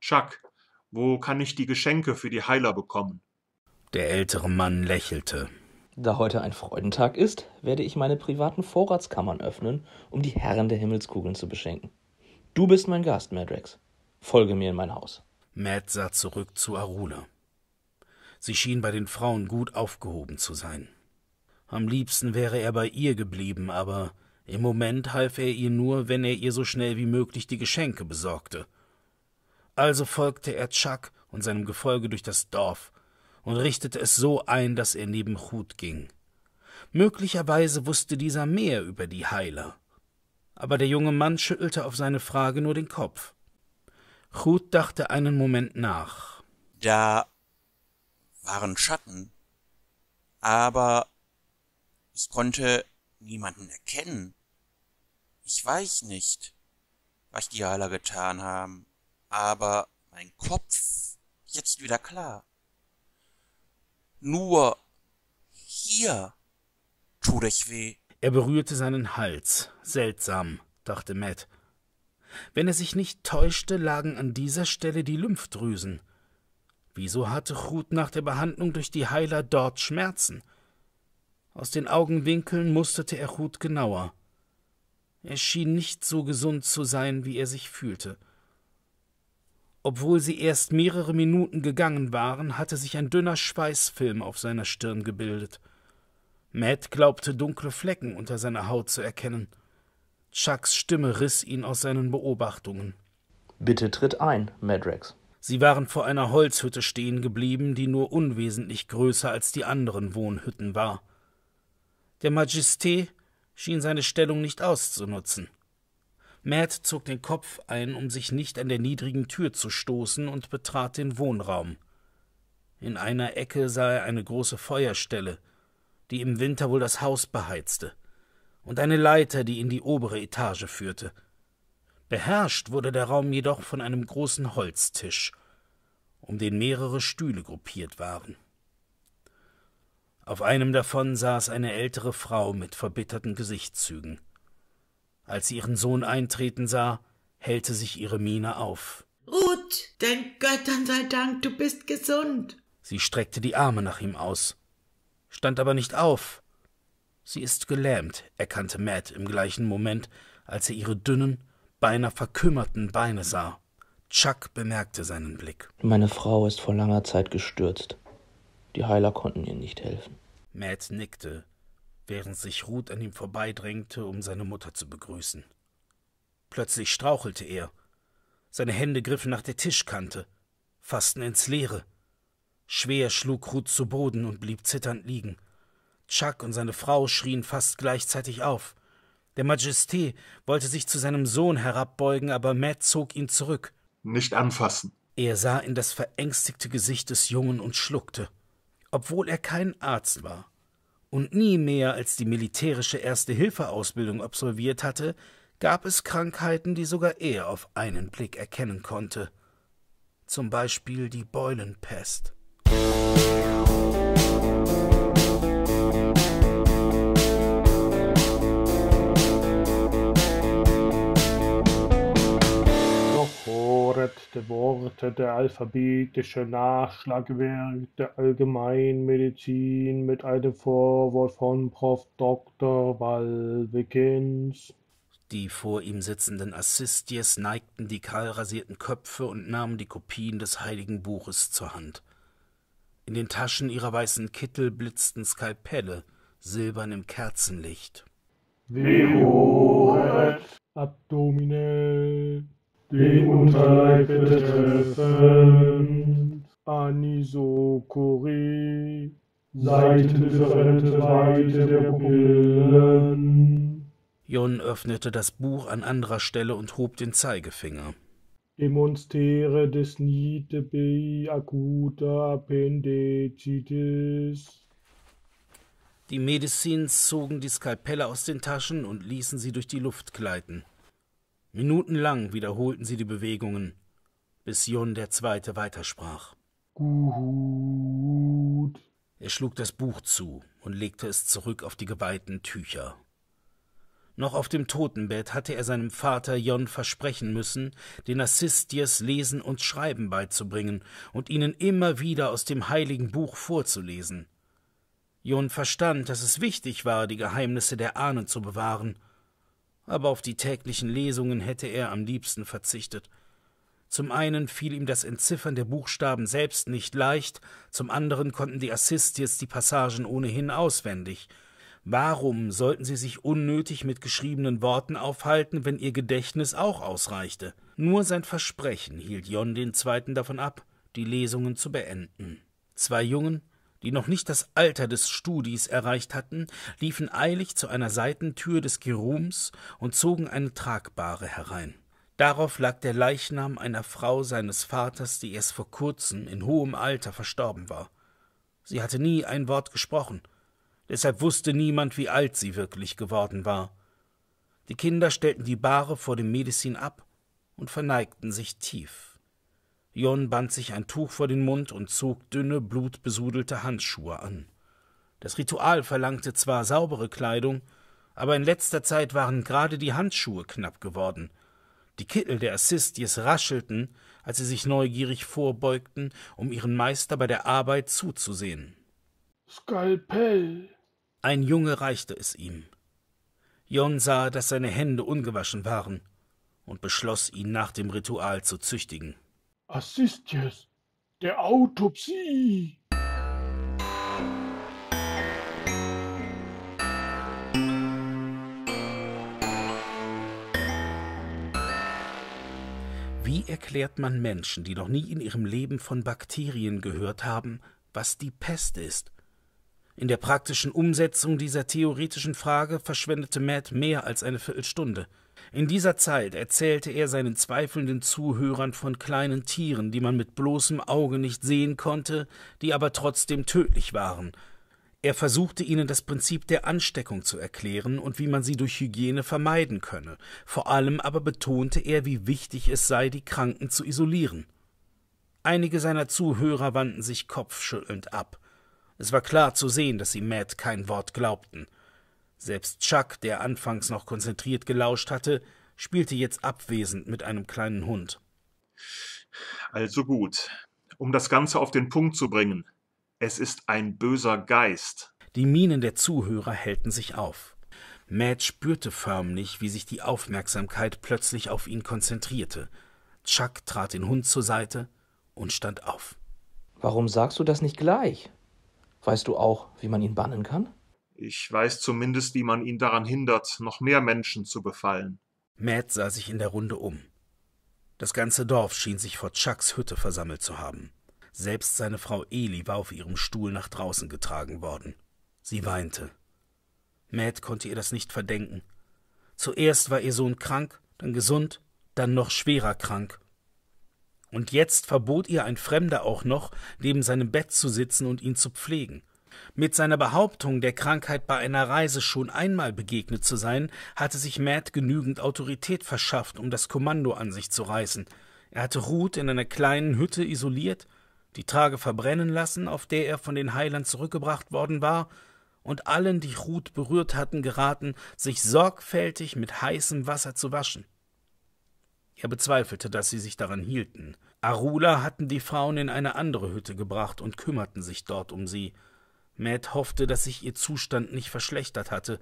Chuck, wo kann ich die Geschenke für die Heiler bekommen? Der ältere Mann lächelte. Da heute ein Freudentag ist, werde ich meine privaten Vorratskammern öffnen, um die Herren der Himmelskugeln zu beschenken. Du bist mein Gast, Madrex. Folge mir in mein Haus. Mad sah zurück zu Arula. Sie schien bei den Frauen gut aufgehoben zu sein. Am liebsten wäre er bei ihr geblieben, aber im Moment half er ihr nur, wenn er ihr so schnell wie möglich die Geschenke besorgte. Also folgte er Chuck und seinem Gefolge durch das Dorf, und richtete es so ein, dass er neben Hut ging. Möglicherweise wusste dieser mehr über die Heiler. Aber der junge Mann schüttelte auf seine Frage nur den Kopf. Hut dachte einen Moment nach. Da waren Schatten, aber ich konnte niemanden erkennen. Ich weiß nicht, was die Heiler getan haben, aber mein Kopf ist jetzt wieder klar. Nur hier tut ich weh. Er berührte seinen Hals. Seltsam, dachte Matt. Wenn er sich nicht täuschte, lagen an dieser Stelle die Lymphdrüsen. Wieso hatte Ruth nach der Behandlung durch die Heiler dort Schmerzen? Aus den Augenwinkeln musterte er Ruth genauer. Er schien nicht so gesund zu sein, wie er sich fühlte. Obwohl sie erst mehrere Minuten gegangen waren, hatte sich ein dünner Schweißfilm auf seiner Stirn gebildet. Matt glaubte dunkle Flecken unter seiner Haut zu erkennen. Chucks Stimme riss ihn aus seinen Beobachtungen. Bitte tritt ein, Madrex. Sie waren vor einer Holzhütte stehen geblieben, die nur unwesentlich größer als die anderen Wohnhütten war. Der Majesté schien seine Stellung nicht auszunutzen. Matt zog den Kopf ein, um sich nicht an der niedrigen Tür zu stoßen, und betrat den Wohnraum. In einer Ecke sah er eine große Feuerstelle, die im Winter wohl das Haus beheizte, und eine Leiter, die in die obere Etage führte. Beherrscht wurde der Raum jedoch von einem großen Holztisch, um den mehrere Stühle gruppiert waren. Auf einem davon saß eine ältere Frau mit verbitterten Gesichtszügen. Als sie ihren Sohn eintreten sah, hellte sich ihre Miene auf. Ruth, den Göttern sei Dank, du bist gesund. Sie streckte die Arme nach ihm aus, stand aber nicht auf. Sie ist gelähmt, erkannte Matt im gleichen Moment, als er ihre dünnen, beinahe verkümmerten Beine sah. Chuck bemerkte seinen Blick. Meine Frau ist vor langer Zeit gestürzt. Die Heiler konnten ihr nicht helfen. Matt nickte, während sich Ruth an ihm vorbeidrängte, um seine Mutter zu begrüßen. Plötzlich strauchelte er. Seine Hände griffen nach der Tischkante, fassten ins Leere. Schwer schlug Ruth zu Boden und blieb zitternd liegen. Chuck und seine Frau schrien fast gleichzeitig auf. Der Majesté wollte sich zu seinem Sohn herabbeugen, aber Matt zog ihn zurück. Nicht anfassen. Er sah in das verängstigte Gesicht des Jungen und schluckte. Obwohl er kein Arzt war, und nie mehr als die militärische Erste-Hilfe-Ausbildung absolviert hatte, gab es Krankheiten, die sogar er auf einen Blick erkennen konnte. Zum Beispiel die Beulenpest. Musik verkürzte Worte, der alphabetische Nachschlagwerk der Allgemeinmedizin mit einem Vorwort von Prof. Dr. Walwikins. Die vor ihm sitzenden Assisties neigten die kahlrasierten Köpfe und nahmen die Kopien des heiligen Buches zur Hand. In den Taschen ihrer weißen Kittel blitzten Skalpelle, silbern im Kerzenlicht. Vivoret abdominell den Unterleib betreffend. Anisokori, seitendifferente Weite der Pupillen. Jon öffnete das Buch an anderer Stelle und hob den Zeigefinger. Demonstere des Niete bei akuta appendicitis. Die Medizins zogen die Skalpelle aus den Taschen und ließen sie durch die Luft gleiten. Minutenlang wiederholten sie die Bewegungen, bis Jon der Zweite weitersprach. Gut. Er schlug das Buch zu und legte es zurück auf die geweihten Tücher. Noch auf dem Totenbett hatte er seinem Vater Jon versprechen müssen, den Assistiers Lesen und Schreiben beizubringen und ihnen immer wieder aus dem heiligen Buch vorzulesen. Jon verstand, dass es wichtig war, die Geheimnisse der Ahnen zu bewahren aber auf die täglichen Lesungen hätte er am liebsten verzichtet. Zum einen fiel ihm das Entziffern der Buchstaben selbst nicht leicht, zum anderen konnten die Assisties die Passagen ohnehin auswendig. Warum sollten sie sich unnötig mit geschriebenen Worten aufhalten, wenn ihr Gedächtnis auch ausreichte? Nur sein Versprechen hielt Jon den Zweiten davon ab, die Lesungen zu beenden. Zwei Jungen, die noch nicht das Alter des Studis erreicht hatten, liefen eilig zu einer Seitentür des Gerums und zogen eine Tragbare herein. Darauf lag der Leichnam einer Frau seines Vaters, die erst vor kurzem in hohem Alter verstorben war. Sie hatte nie ein Wort gesprochen, deshalb wusste niemand, wie alt sie wirklich geworden war. Die Kinder stellten die Bahre vor dem Medizin ab und verneigten sich tief. Jon band sich ein Tuch vor den Mund und zog dünne, blutbesudelte Handschuhe an. Das Ritual verlangte zwar saubere Kleidung, aber in letzter Zeit waren gerade die Handschuhe knapp geworden. Die Kittel der Assisties raschelten, als sie sich neugierig vorbeugten, um ihren Meister bei der Arbeit zuzusehen. Skalpell! Ein Junge reichte es ihm. Jon sah, dass seine Hände ungewaschen waren und beschloss, ihn nach dem Ritual zu züchtigen. Assistjes der Autopsie. Wie erklärt man Menschen, die noch nie in ihrem Leben von Bakterien gehört haben, was die Pest ist? In der praktischen Umsetzung dieser theoretischen Frage verschwendete Matt mehr als eine Viertelstunde – in dieser Zeit erzählte er seinen zweifelnden Zuhörern von kleinen Tieren, die man mit bloßem Auge nicht sehen konnte, die aber trotzdem tödlich waren. Er versuchte ihnen das Prinzip der Ansteckung zu erklären und wie man sie durch Hygiene vermeiden könne, vor allem aber betonte er, wie wichtig es sei, die Kranken zu isolieren. Einige seiner Zuhörer wandten sich kopfschüttelnd ab. Es war klar zu sehen, dass sie Matt kein Wort glaubten. Selbst Chuck, der anfangs noch konzentriert gelauscht hatte, spielte jetzt abwesend mit einem kleinen Hund. Also gut, um das Ganze auf den Punkt zu bringen. Es ist ein böser Geist. Die Mienen der Zuhörer hellten sich auf. Matt spürte förmlich, wie sich die Aufmerksamkeit plötzlich auf ihn konzentrierte. Chuck trat den Hund zur Seite und stand auf. Warum sagst du das nicht gleich? Weißt du auch, wie man ihn bannen kann? Ich weiß zumindest, wie man ihn daran hindert, noch mehr Menschen zu befallen. Matt sah sich in der Runde um. Das ganze Dorf schien sich vor Chucks Hütte versammelt zu haben. Selbst seine Frau Eli war auf ihrem Stuhl nach draußen getragen worden. Sie weinte. Matt konnte ihr das nicht verdenken. Zuerst war ihr Sohn krank, dann gesund, dann noch schwerer krank. Und jetzt verbot ihr ein Fremder auch noch, neben seinem Bett zu sitzen und ihn zu pflegen. Mit seiner Behauptung, der Krankheit bei einer Reise schon einmal begegnet zu sein, hatte sich Matt genügend Autorität verschafft, um das Kommando an sich zu reißen. Er hatte Ruth in einer kleinen Hütte isoliert, die Trage verbrennen lassen, auf der er von den Heilern zurückgebracht worden war, und allen, die Ruth berührt hatten, geraten, sich sorgfältig mit heißem Wasser zu waschen. Er bezweifelte, dass sie sich daran hielten. Arula hatten die Frauen in eine andere Hütte gebracht und kümmerten sich dort um sie. Matt hoffte, dass sich ihr Zustand nicht verschlechtert hatte.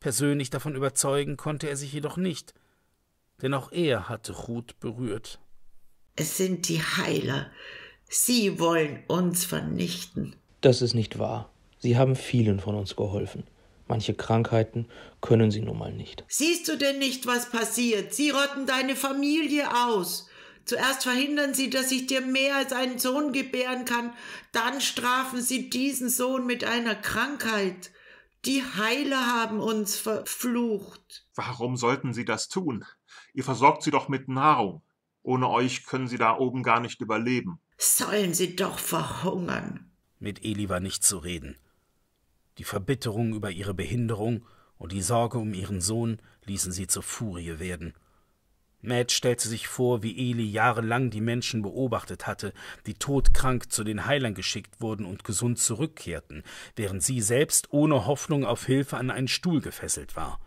Persönlich davon überzeugen konnte er sich jedoch nicht, denn auch er hatte Ruth berührt. Es sind die Heiler. Sie wollen uns vernichten. Das ist nicht wahr. Sie haben vielen von uns geholfen. Manche Krankheiten können sie nun mal nicht. Siehst du denn nicht, was passiert? Sie rotten deine Familie aus. Zuerst verhindern sie, dass ich dir mehr als einen Sohn gebären kann, dann strafen sie diesen Sohn mit einer Krankheit. Die Heiler haben uns verflucht. Warum sollten sie das tun? Ihr versorgt sie doch mit Nahrung. Ohne euch können sie da oben gar nicht überleben. Sollen sie doch verhungern. Mit Eli war nicht zu reden. Die Verbitterung über ihre Behinderung und die Sorge um ihren Sohn ließen sie zur Furie werden. Matt stellte sich vor, wie Eli jahrelang die Menschen beobachtet hatte, die todkrank zu den Heilern geschickt wurden und gesund zurückkehrten, während sie selbst ohne Hoffnung auf Hilfe an einen Stuhl gefesselt war.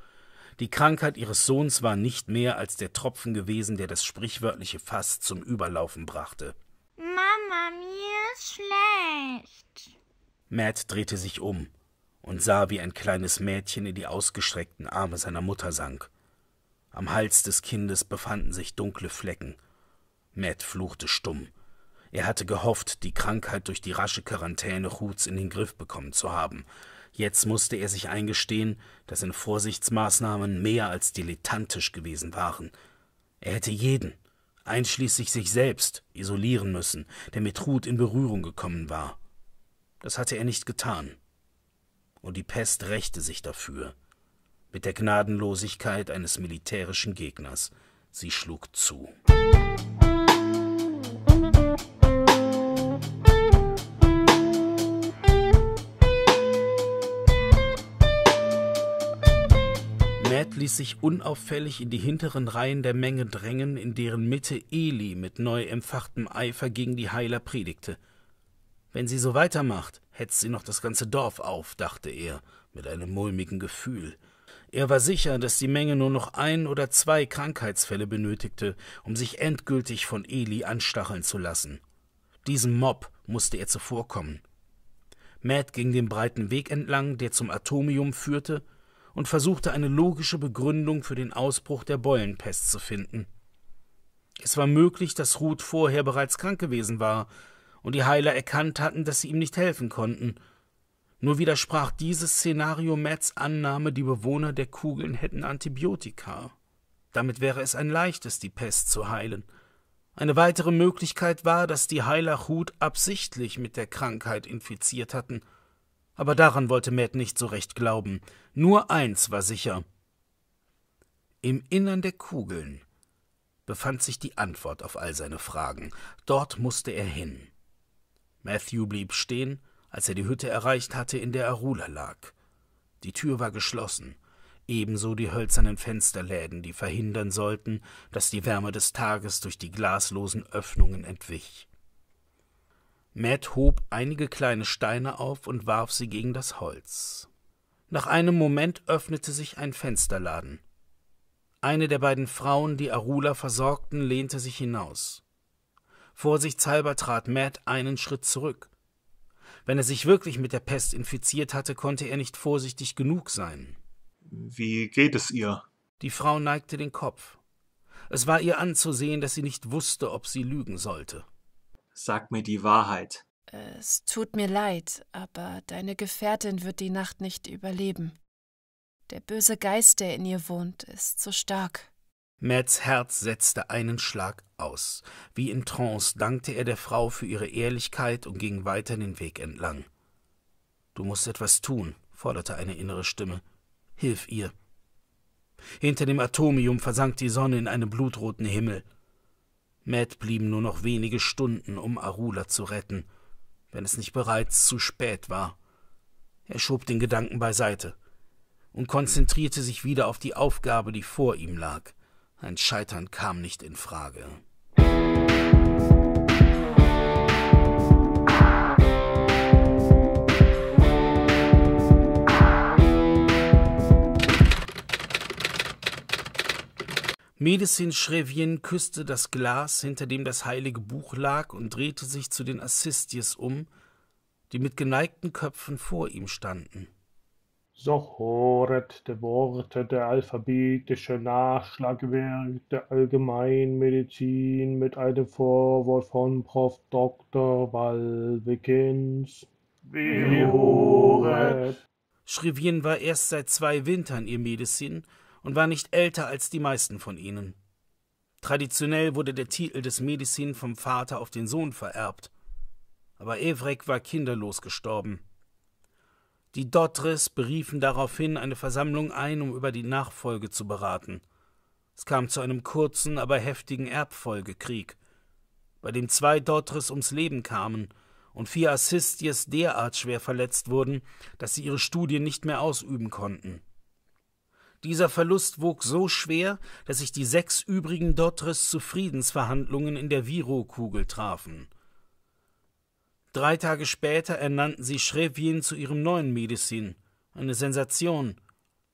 Die Krankheit ihres Sohns war nicht mehr als der Tropfen gewesen, der das sprichwörtliche Fass zum Überlaufen brachte. Mama, mir ist schlecht. Matt drehte sich um und sah, wie ein kleines Mädchen in die ausgestreckten Arme seiner Mutter sank. Am Hals des Kindes befanden sich dunkle Flecken. Matt fluchte stumm. Er hatte gehofft, die Krankheit durch die rasche Quarantäne Ruths in den Griff bekommen zu haben. Jetzt musste er sich eingestehen, dass seine Vorsichtsmaßnahmen mehr als dilettantisch gewesen waren. Er hätte jeden, einschließlich sich selbst, isolieren müssen, der mit Ruth in Berührung gekommen war. Das hatte er nicht getan. Und die Pest rächte sich dafür mit der Gnadenlosigkeit eines militärischen Gegners. Sie schlug zu. Ned ließ sich unauffällig in die hinteren Reihen der Menge drängen, in deren Mitte Eli mit neu empfachtem Eifer gegen die Heiler predigte. Wenn sie so weitermacht, hetzt sie noch das ganze Dorf auf, dachte er, mit einem mulmigen Gefühl. Er war sicher, dass die Menge nur noch ein oder zwei Krankheitsfälle benötigte, um sich endgültig von Eli anstacheln zu lassen. Diesem Mob musste er zuvorkommen. Matt ging den breiten Weg entlang, der zum Atomium führte, und versuchte eine logische Begründung für den Ausbruch der Beulenpest zu finden. Es war möglich, dass Ruth vorher bereits krank gewesen war und die Heiler erkannt hatten, dass sie ihm nicht helfen konnten – nur widersprach dieses Szenario Matts Annahme, die Bewohner der Kugeln hätten Antibiotika. Damit wäre es ein leichtes, die Pest zu heilen. Eine weitere Möglichkeit war, dass die Heiler Hut absichtlich mit der Krankheit infiziert hatten. Aber daran wollte Matt nicht so recht glauben. Nur eins war sicher. Im Innern der Kugeln befand sich die Antwort auf all seine Fragen. Dort musste er hin. Matthew blieb stehen als er die Hütte erreicht hatte, in der Arula lag. Die Tür war geschlossen, ebenso die hölzernen Fensterläden, die verhindern sollten, dass die Wärme des Tages durch die glaslosen Öffnungen entwich. Matt hob einige kleine Steine auf und warf sie gegen das Holz. Nach einem Moment öffnete sich ein Fensterladen. Eine der beiden Frauen, die Arula versorgten, lehnte sich hinaus. Vorsichtshalber trat Matt einen Schritt zurück. Wenn er sich wirklich mit der Pest infiziert hatte, konnte er nicht vorsichtig genug sein. Wie geht es ihr? Die Frau neigte den Kopf. Es war ihr anzusehen, dass sie nicht wusste, ob sie lügen sollte. Sag mir die Wahrheit. Es tut mir leid, aber deine Gefährtin wird die Nacht nicht überleben. Der böse Geist, der in ihr wohnt, ist zu stark. Mads Herz setzte einen Schlag aus. Wie in Trance dankte er der Frau für ihre Ehrlichkeit und ging weiter den Weg entlang. Du musst etwas tun, forderte eine innere Stimme. Hilf ihr. Hinter dem Atomium versank die Sonne in einem blutroten Himmel. Matt blieben nur noch wenige Stunden, um Arula zu retten, wenn es nicht bereits zu spät war. Er schob den Gedanken beiseite und konzentrierte sich wieder auf die Aufgabe, die vor ihm lag. Ein Scheitern kam nicht in Frage. Medicine Schrevien küsste das Glas, hinter dem das heilige Buch lag, und drehte sich zu den Assisties um, die mit geneigten Köpfen vor ihm standen. So horet de Worte der alphabetische Nachschlagwerk der Allgemeinmedizin mit einem Vorwort von Prof. Dr. Walwikins. Wie horet. Schrivien war erst seit zwei Wintern ihr Medizin und war nicht älter als die meisten von ihnen. Traditionell wurde der Titel des Medizin vom Vater auf den Sohn vererbt. Aber Evrek war kinderlos gestorben. Die Dotres beriefen daraufhin eine Versammlung ein, um über die Nachfolge zu beraten. Es kam zu einem kurzen, aber heftigen Erbfolgekrieg, bei dem zwei Dotres ums Leben kamen und vier Assisties derart schwer verletzt wurden, dass sie ihre Studien nicht mehr ausüben konnten. Dieser Verlust wog so schwer, dass sich die sechs übrigen Dotres zu Friedensverhandlungen in der Virokugel trafen – Drei Tage später ernannten sie Schrevin zu ihrem neuen Medizin. Eine Sensation.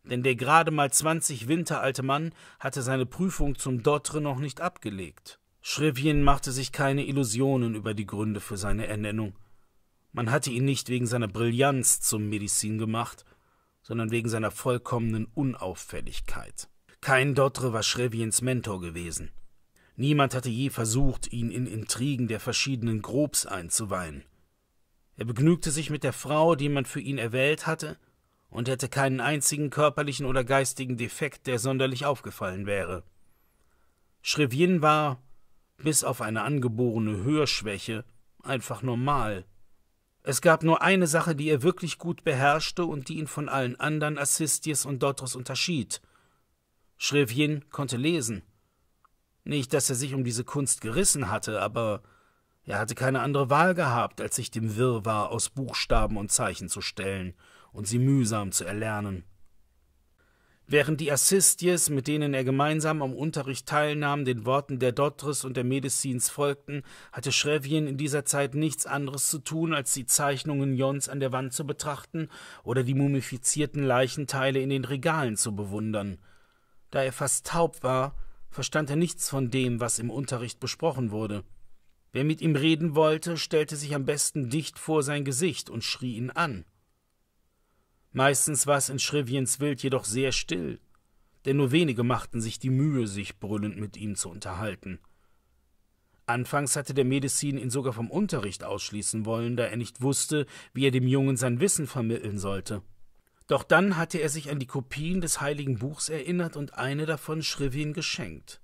Denn der gerade mal 20 Winter alte Mann hatte seine Prüfung zum Dottre noch nicht abgelegt. Schrevin machte sich keine Illusionen über die Gründe für seine Ernennung. Man hatte ihn nicht wegen seiner Brillanz zum Medizin gemacht, sondern wegen seiner vollkommenen Unauffälligkeit. Kein Dottre war Schreviens Mentor gewesen. Niemand hatte je versucht, ihn in Intrigen der verschiedenen Grobs einzuweihen. Er begnügte sich mit der Frau, die man für ihn erwählt hatte, und hätte keinen einzigen körperlichen oder geistigen Defekt, der sonderlich aufgefallen wäre. Schrevin war, bis auf eine angeborene Hörschwäche, einfach normal. Es gab nur eine Sache, die er wirklich gut beherrschte und die ihn von allen anderen Assisties und Dotros unterschied. Schrevin konnte lesen. Nicht, dass er sich um diese Kunst gerissen hatte, aber er hatte keine andere Wahl gehabt, als sich dem Wirrwarr aus Buchstaben und Zeichen zu stellen und sie mühsam zu erlernen. Während die Assistjes, mit denen er gemeinsam am Unterricht teilnahm, den Worten der Dotres und der Medizins folgten, hatte Schrevien in dieser Zeit nichts anderes zu tun, als die Zeichnungen Jons an der Wand zu betrachten oder die mumifizierten Leichenteile in den Regalen zu bewundern. Da er fast taub war, verstand er nichts von dem, was im Unterricht besprochen wurde. Wer mit ihm reden wollte, stellte sich am besten dicht vor sein Gesicht und schrie ihn an. Meistens war es in Schriviens Wild jedoch sehr still, denn nur wenige machten sich die Mühe, sich brüllend mit ihm zu unterhalten. Anfangs hatte der Medizin ihn sogar vom Unterricht ausschließen wollen, da er nicht wusste, wie er dem Jungen sein Wissen vermitteln sollte. Doch dann hatte er sich an die Kopien des heiligen Buchs erinnert und eine davon Schrivin geschenkt.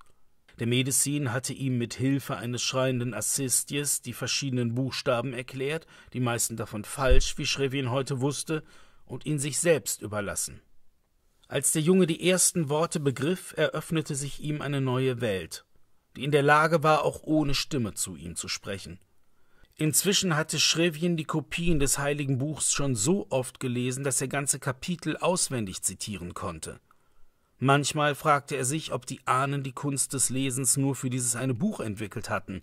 Der Medizin hatte ihm mit Hilfe eines schreienden Assistjes die verschiedenen Buchstaben erklärt, die meisten davon falsch, wie Schrivin heute wusste, und ihn sich selbst überlassen. Als der Junge die ersten Worte begriff, eröffnete sich ihm eine neue Welt, die in der Lage war, auch ohne Stimme zu ihm zu sprechen. Inzwischen hatte Schrevien die Kopien des Heiligen Buchs schon so oft gelesen, dass er ganze Kapitel auswendig zitieren konnte. Manchmal fragte er sich, ob die Ahnen die Kunst des Lesens nur für dieses eine Buch entwickelt hatten,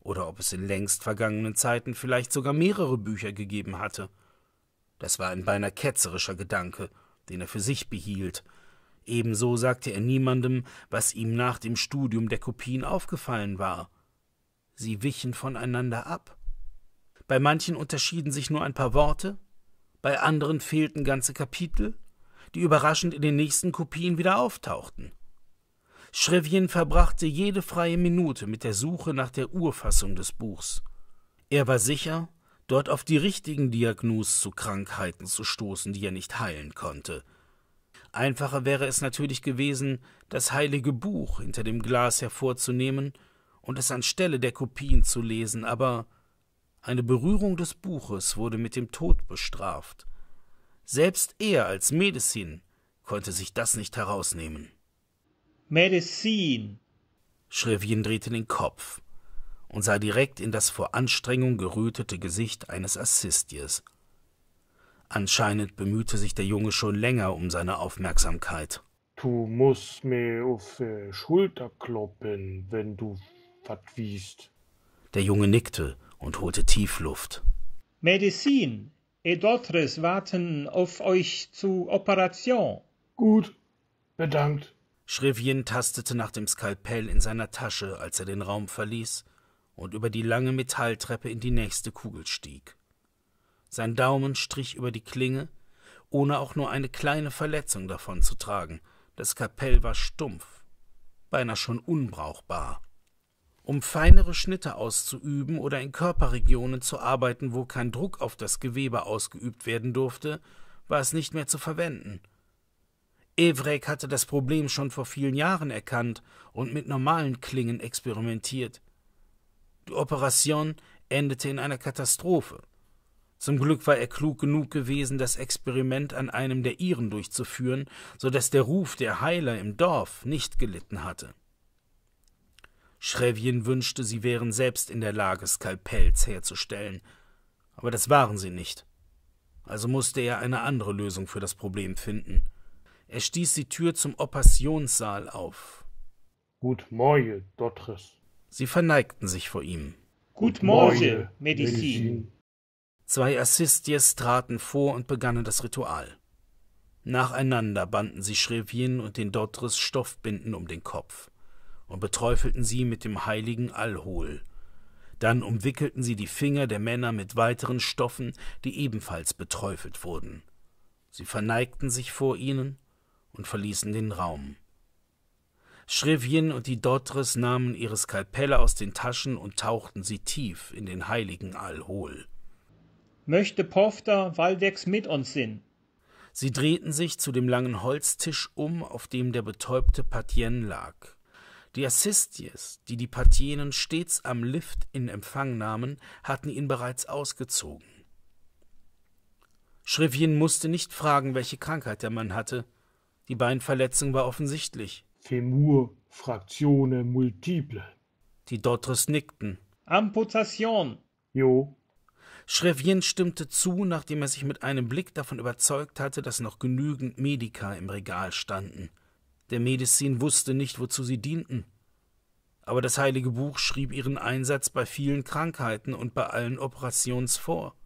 oder ob es in längst vergangenen Zeiten vielleicht sogar mehrere Bücher gegeben hatte. Das war ein beinahe ketzerischer Gedanke, den er für sich behielt. Ebenso sagte er niemandem, was ihm nach dem Studium der Kopien aufgefallen war. Sie wichen voneinander ab. Bei manchen unterschieden sich nur ein paar Worte, bei anderen fehlten ganze Kapitel, die überraschend in den nächsten Kopien wieder auftauchten. Schrevien verbrachte jede freie Minute mit der Suche nach der Urfassung des Buchs. Er war sicher, dort auf die richtigen Diagnosen zu Krankheiten zu stoßen, die er nicht heilen konnte. Einfacher wäre es natürlich gewesen, das heilige Buch hinter dem Glas hervorzunehmen und es anstelle der Kopien zu lesen, aber eine Berührung des Buches wurde mit dem Tod bestraft. Selbst er als Medizin konnte sich das nicht herausnehmen. Medizin! Schrevin drehte den Kopf und sah direkt in das vor Anstrengung gerötete Gesicht eines Assistiers. Anscheinend bemühte sich der Junge schon länger um seine Aufmerksamkeit. Du musst mir auf die Schulter kloppen, wenn du was wiest? Der Junge nickte und holte tief Luft. Medizin. Edotres warten auf euch zu Operation. Gut. Bedankt. Schrevien tastete nach dem Skalpell in seiner Tasche, als er den Raum verließ und über die lange Metalltreppe in die nächste Kugel stieg. Sein Daumen strich über die Klinge, ohne auch nur eine kleine Verletzung davon zu tragen. Das Kapell war stumpf, beinahe schon unbrauchbar um feinere Schnitte auszuüben oder in Körperregionen zu arbeiten, wo kein Druck auf das Gewebe ausgeübt werden durfte, war es nicht mehr zu verwenden. Evrek hatte das Problem schon vor vielen Jahren erkannt und mit normalen Klingen experimentiert. Die Operation endete in einer Katastrophe. Zum Glück war er klug genug gewesen, das Experiment an einem der Iren durchzuführen, so dass der Ruf der Heiler im Dorf nicht gelitten hatte. Schrevien wünschte, sie wären selbst in der Lage, Skalpells herzustellen. Aber das waren sie nicht. Also musste er eine andere Lösung für das Problem finden. Er stieß die Tür zum Opassionssaal auf. Gut Morgen, Dotres. Sie verneigten sich vor ihm. Gut Morgen, Medizin. Zwei Assistjes traten vor und begannen das Ritual. Nacheinander banden sie Schrevien und den Dotres Stoffbinden um den Kopf und beträufelten sie mit dem heiligen Alhol. Dann umwickelten sie die Finger der Männer mit weiteren Stoffen, die ebenfalls beträufelt wurden. Sie verneigten sich vor ihnen und verließen den Raum. Schrivjen und die Dotres nahmen ihre Skalpelle aus den Taschen und tauchten sie tief in den heiligen Alhol. Möchte Pofter Waldex mit uns sind? Sie drehten sich zu dem langen Holztisch um, auf dem der betäubte Patien lag. Die Assisties, die die Partien stets am Lift in Empfang nahmen, hatten ihn bereits ausgezogen. Schrivjen musste nicht fragen, welche Krankheit der Mann hatte. Die Beinverletzung war offensichtlich. Femur, Fraktione multiple. Die Dotres nickten. Amputation. Jo. Schrevien stimmte zu, nachdem er sich mit einem Blick davon überzeugt hatte, dass noch genügend Medika im Regal standen. Der Medizin wusste nicht, wozu sie dienten. Aber das Heilige Buch schrieb ihren Einsatz bei vielen Krankheiten und bei allen Operationen vor.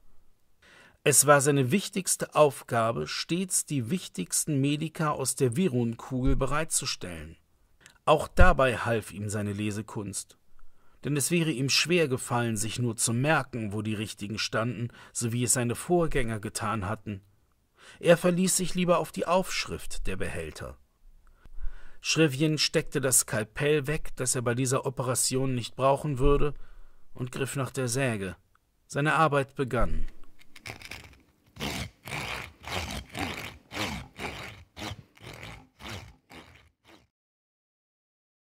Es war seine wichtigste Aufgabe, stets die wichtigsten Medika aus der Virunkugel bereitzustellen. Auch dabei half ihm seine Lesekunst. Denn es wäre ihm schwer gefallen, sich nur zu merken, wo die richtigen standen, so wie es seine Vorgänger getan hatten. Er verließ sich lieber auf die Aufschrift der Behälter. Schrevien steckte das Skalpell weg, das er bei dieser Operation nicht brauchen würde, und griff nach der Säge. Seine Arbeit begann.